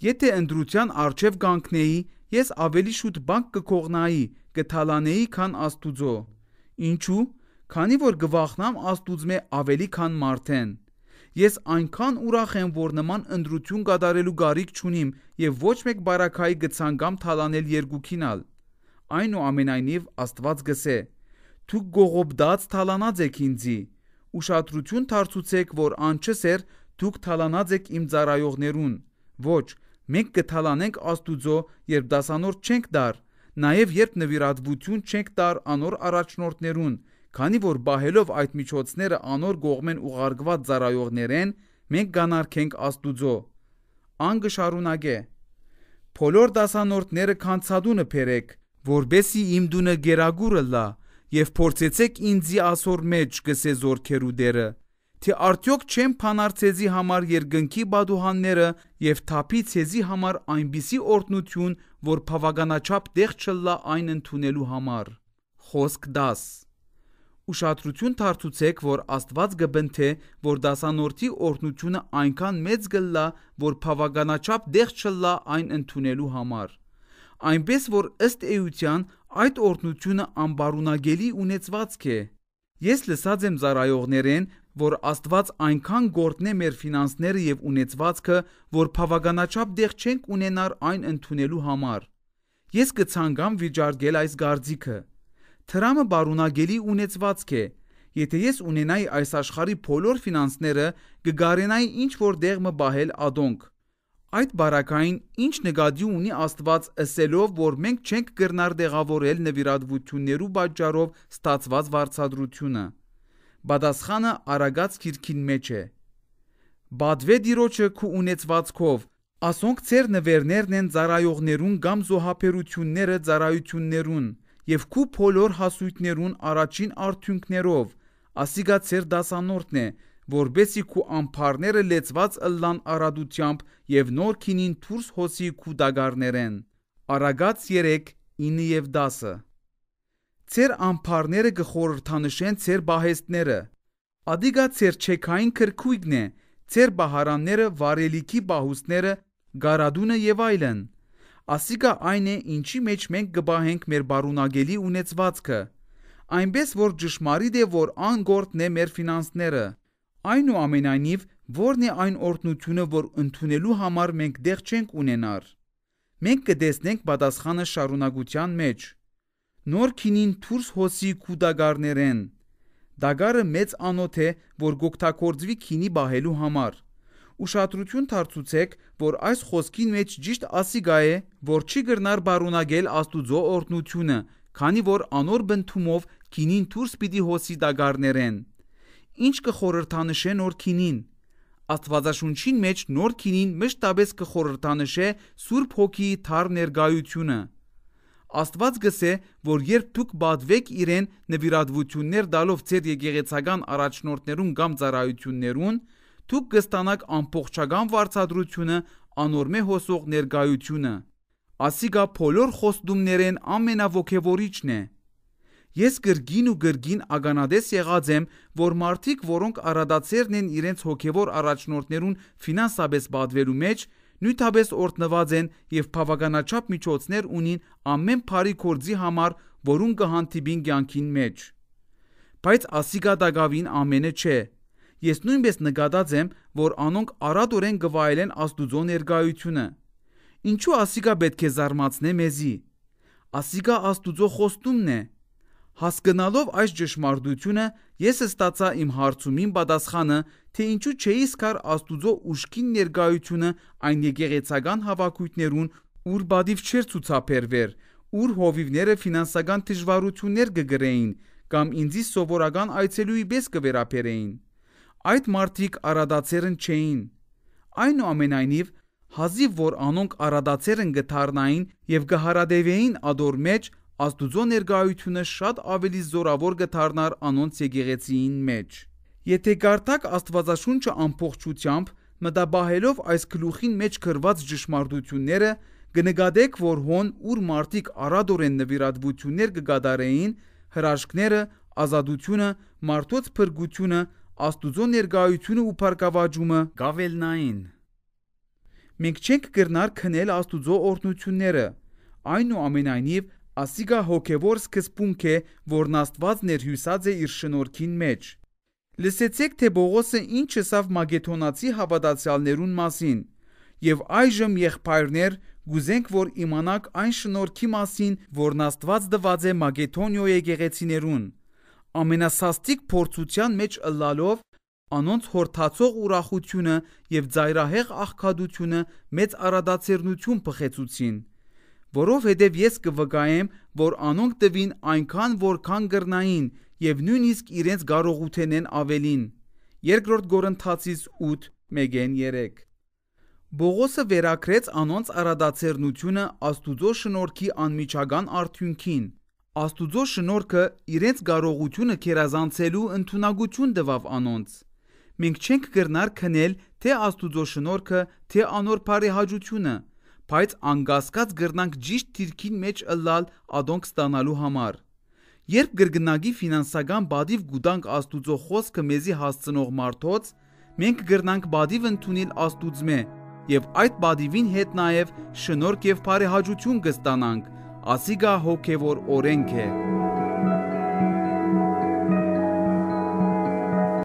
Եթե ընդրության արժև կանգնեի, ես ավելի շուտ բանկ կկողնայի, կթալանեի, քան Աստուծո։ Ինչու՞ քանի որ գվախնամ Աստուծո մե ավելի քան մարդեն։ Ես այնքան ուրախ եմ, որ նման ընդրություն կատարելու գարիք չունիմ եւ ոչ մեկ բարակայի գցանգամ թալանել երկուքինալ։ Այնուամենայնիվ Աստված գսե. Դուք գողոբդած թալանած եք ինձի։ Ուշադրություն դարձուցեք, որ անչսեր դուք թալանած եք իմ ծառայողներուն։ Ոչ, մենք կթալանենք Աստուծո, երբ դասանոր չենք դար, նաև երբ նվիրատվություն չենք տար անոր առաջնորդներուն, Քանի որ բահելով այդ միջոցները անոր գողմեն ուղարկված ծառայողներեն, մենք գանարքենք Աստուծո։ Անգշարունագե։ Բոլոր դասանորդները քանցադունը բերեք, որբեսի իմ դունը գերագուրը լա, եւ փորձեցեք ինձի ասոր մեջ գսե զորքերու դերը, թե արդյոք չեմ փանարցեզի համար երկնքի բադուհանները եւ թափի ցեզի համար այնպիսի օրտնություն, որ բավականաչափ դեղ չլա այն ընդունելու համար։ Խոսք 10 Ուշադրություն դարձուցեք, որ Աստված գբնթե, որ դասանորդի օրհնությունը այնքան մեծ գլլա, որ բավականաչափ դեղ չլա այն ընդունելու համար։ Այնպես որ ըստ էության այդ օրհնությունը անբարունագելի ունեցվածք է։ Ես լսած եմ զարայողներեն, որ Աստված այնքան գործնե մեր ֆինանսները եւ ունեցվածքը, որ բավականաչափ դեղ չենք ունենար այն ընդունելու համար։ Ես կցանգամ վիճարկել այս գործիքը։ Թրամը բարունագելի ունեցվածք է։ Եթե ես ունենայի այս աշխարի բոլոր ֆինանսները, կգարենայի ինչ որ դեղը բահել ադոնք։ Այդ բարակային ինչ նկատի ունի Աստված ասելով, որ մենք չենք կրնար դեղավորել նվիրատվություններու պատճառով ստացված վարձատրությունը։ Պատասխանը Արագած քիրքին մեջ է։ Բադվե դիրոջը քու ունեցվածքով ասոնք ծեր նվերներն են ծարայողներուն կամ զոհապերությունները ծարայություններուն եւ քու բոլոր հասույթներուն առաջին արդյունքներով ասիգա ծեր դասանորդն է որբեսի քու ամփարները լեցված ըլլան արադությամբ եւ նոր քինին դուրս հոսի քու դագարներեն արագած 3 9 եւ 10 Ձեր ամփարները գխորհրդանշեն ձեր բահեստները Ադիգա ծեր չեքային քրկուիգն է ձեր բահարանները վարելիքի բահուստները գարադունը եւ այլն Ասիկա այն է, ինչի մեջ մենք գբահենք մեր բարունագելի ունեցվածքը, այնպես որ ճշմարիտ է, որ անգործն է մեր ֆինանսները։ Այնուամենայնիվ, ո՞րն է այն օրտնությունը, որ ընդունելու համար մենք դեղ չենք ունենար։ Մենք կտեսնենք պատասխանը շարունակության մեջ։ Նոր քինին թուրս հոսի կուդագարներեն։ Դագարը մեծ անոթ է, որ գոկտակորձվի քինի բահելու համար։ Ուշադրություն դարձուցեք, որ այս խոսքի մեջ ճիշտ ասիգա է, որ չի գրնար բառունագել Աստուծո օրհնությունը, քանի որ անոր բնթումով քինին դուրս պիտի հոսի դագարներեն։ Ինչ կխորհրդանշե նոր քինին։ Աստվածաշունչին մեջ նոր քինին մշտապես կխորհրդանշե Սուրբ Հոգիի թար ներգայությունը։ Աստված գսե, որ երբ դուք բադվեք իրեն նվիրատվություններ տալով ձեր եկեղեցական առաջնորդներուն կամ ծառայություններուն, դուք կստանաք ամբողջական վարչադրությունը, անորմե հոսող ներկայությունը։ ASCII-ը բոլոր խոստումներեն ամենաոգևորիչն է։ Ես գրգին ու գրգին ականադես եղած եմ, որ մարդիկ, որոնք առադացերն են իրենց հոգևոր առաջնորդներուն ֆինանսապես բադվելու մեջ, նույնտաբես օրտնված են եւ բավականաչափ միջոցներ ունին ամեն բարի գործի համար, որուն կհանդիպին կյանքին մեջ։ Բայց ASCII-ը դակավին ամենը չէ։ Ես նույնպես նկատած եմ, որ անոնք առատորեն գվայելեն Աստուծո ներկայությունը։ Ինչու ASCII-ը պետք է զարմացնե մեզի։ ASCII-ը Աստուծո խոստումն է։ Հասկանալով այս ճշմարտությունը, ես ստացա իմ հարցումին պատասխանը, թե ինչու չէի սկար Աստուծո ուշքին ներկայությունը այն եկեղեցական հավաքույտներուն, ուր բադիվ չեր ցուցաբերվեր, ուր հովիվները ֆինանսական դժվարություններ կգրեին կամ ինձի սովորական այցելուի պես կվերապերեին։ Այդ մարդիկ արադացերն չէին։ Այնուամենայնիվ, հազիվ որ անոնք արադացերն գթառնային եւ գահարադեվեին ադոր մեջ, Աստուծո ներկայությունը շատ ավելի զորավոր գթառնար անոնց եկեղեցիին մեջ։ Եթե գարտակ Աստվածաշունչը ամբողջությամբ մտաբահելով այս գլուխին մեջ գրված ճշմարտությունները, կնկատեք, որ հոն ուր մարդիկ արադորեն նվիրատվություններ կգադարեին, հրաշքները, ազատությունը, մարդոց փրկությունը, Աստուծո ներկայությունը ու փարգավաճումը գավելնային։ Մենք չենք կրնար քնել Աստուծո օրհնությունները։ Այնուամենայնիվ, ասիգա հոգևոր սկզբունք է, որն Աստված ներհյուսած է իր շնորհքին մեջ։ Լսեցեք, թե Բողոսը ինչ ասավ Մագեթոնացի հավատացյալներուն մասին։ Եվ այժմ եղբայրներ, Գուզենք, որ իմանանք այն շնորհքի մասին, որն Աստված տված է Մագեթոնիոյի գեղեցիներուն ամենասաստիկ փորձության մեջ ըլլալով անոնց հորթացող ուրախությունը եւ ծայրահեղ աղքատությունը մեծ առադացերնություն փխեցուցին որովհետև ես կվկայեմ որ անոնք տվին այնքան որքան գրնային եւ նույնիսկ իրենց կարողութենեն ավելին երկրորդ գորընթացից 8:3 Բողոսը վերակրեց անոնց առադացերնությունը Աստուծո շնորհքի անմիջական արդյունքին Աստուծո շնորհքը իրենց կարողությունը կերազանցելու ընդունակություն տվավ անոնց։ Մենք չենք կրնար քնել թե Աստուծո շնորհքը, թե անոր բարեհաճությունը, բայց անկասկած կրնանք ճիշտ դիրքին մեջ ըլլալ ադոնք ստանալու համար։ Երբ գրգնագի ֆինանսական բադիվ գուտանք Աստուծո խոսքը մեզի հասցնող մարդոց, մենք կգրնանք բադիվ ընդունել Աստուծմե, եւ այդ բադիվին հետ նաեւ շնորհք եւ բարեհաճություն կստանանք Ասիգա հոգևոր օրենք է։ որ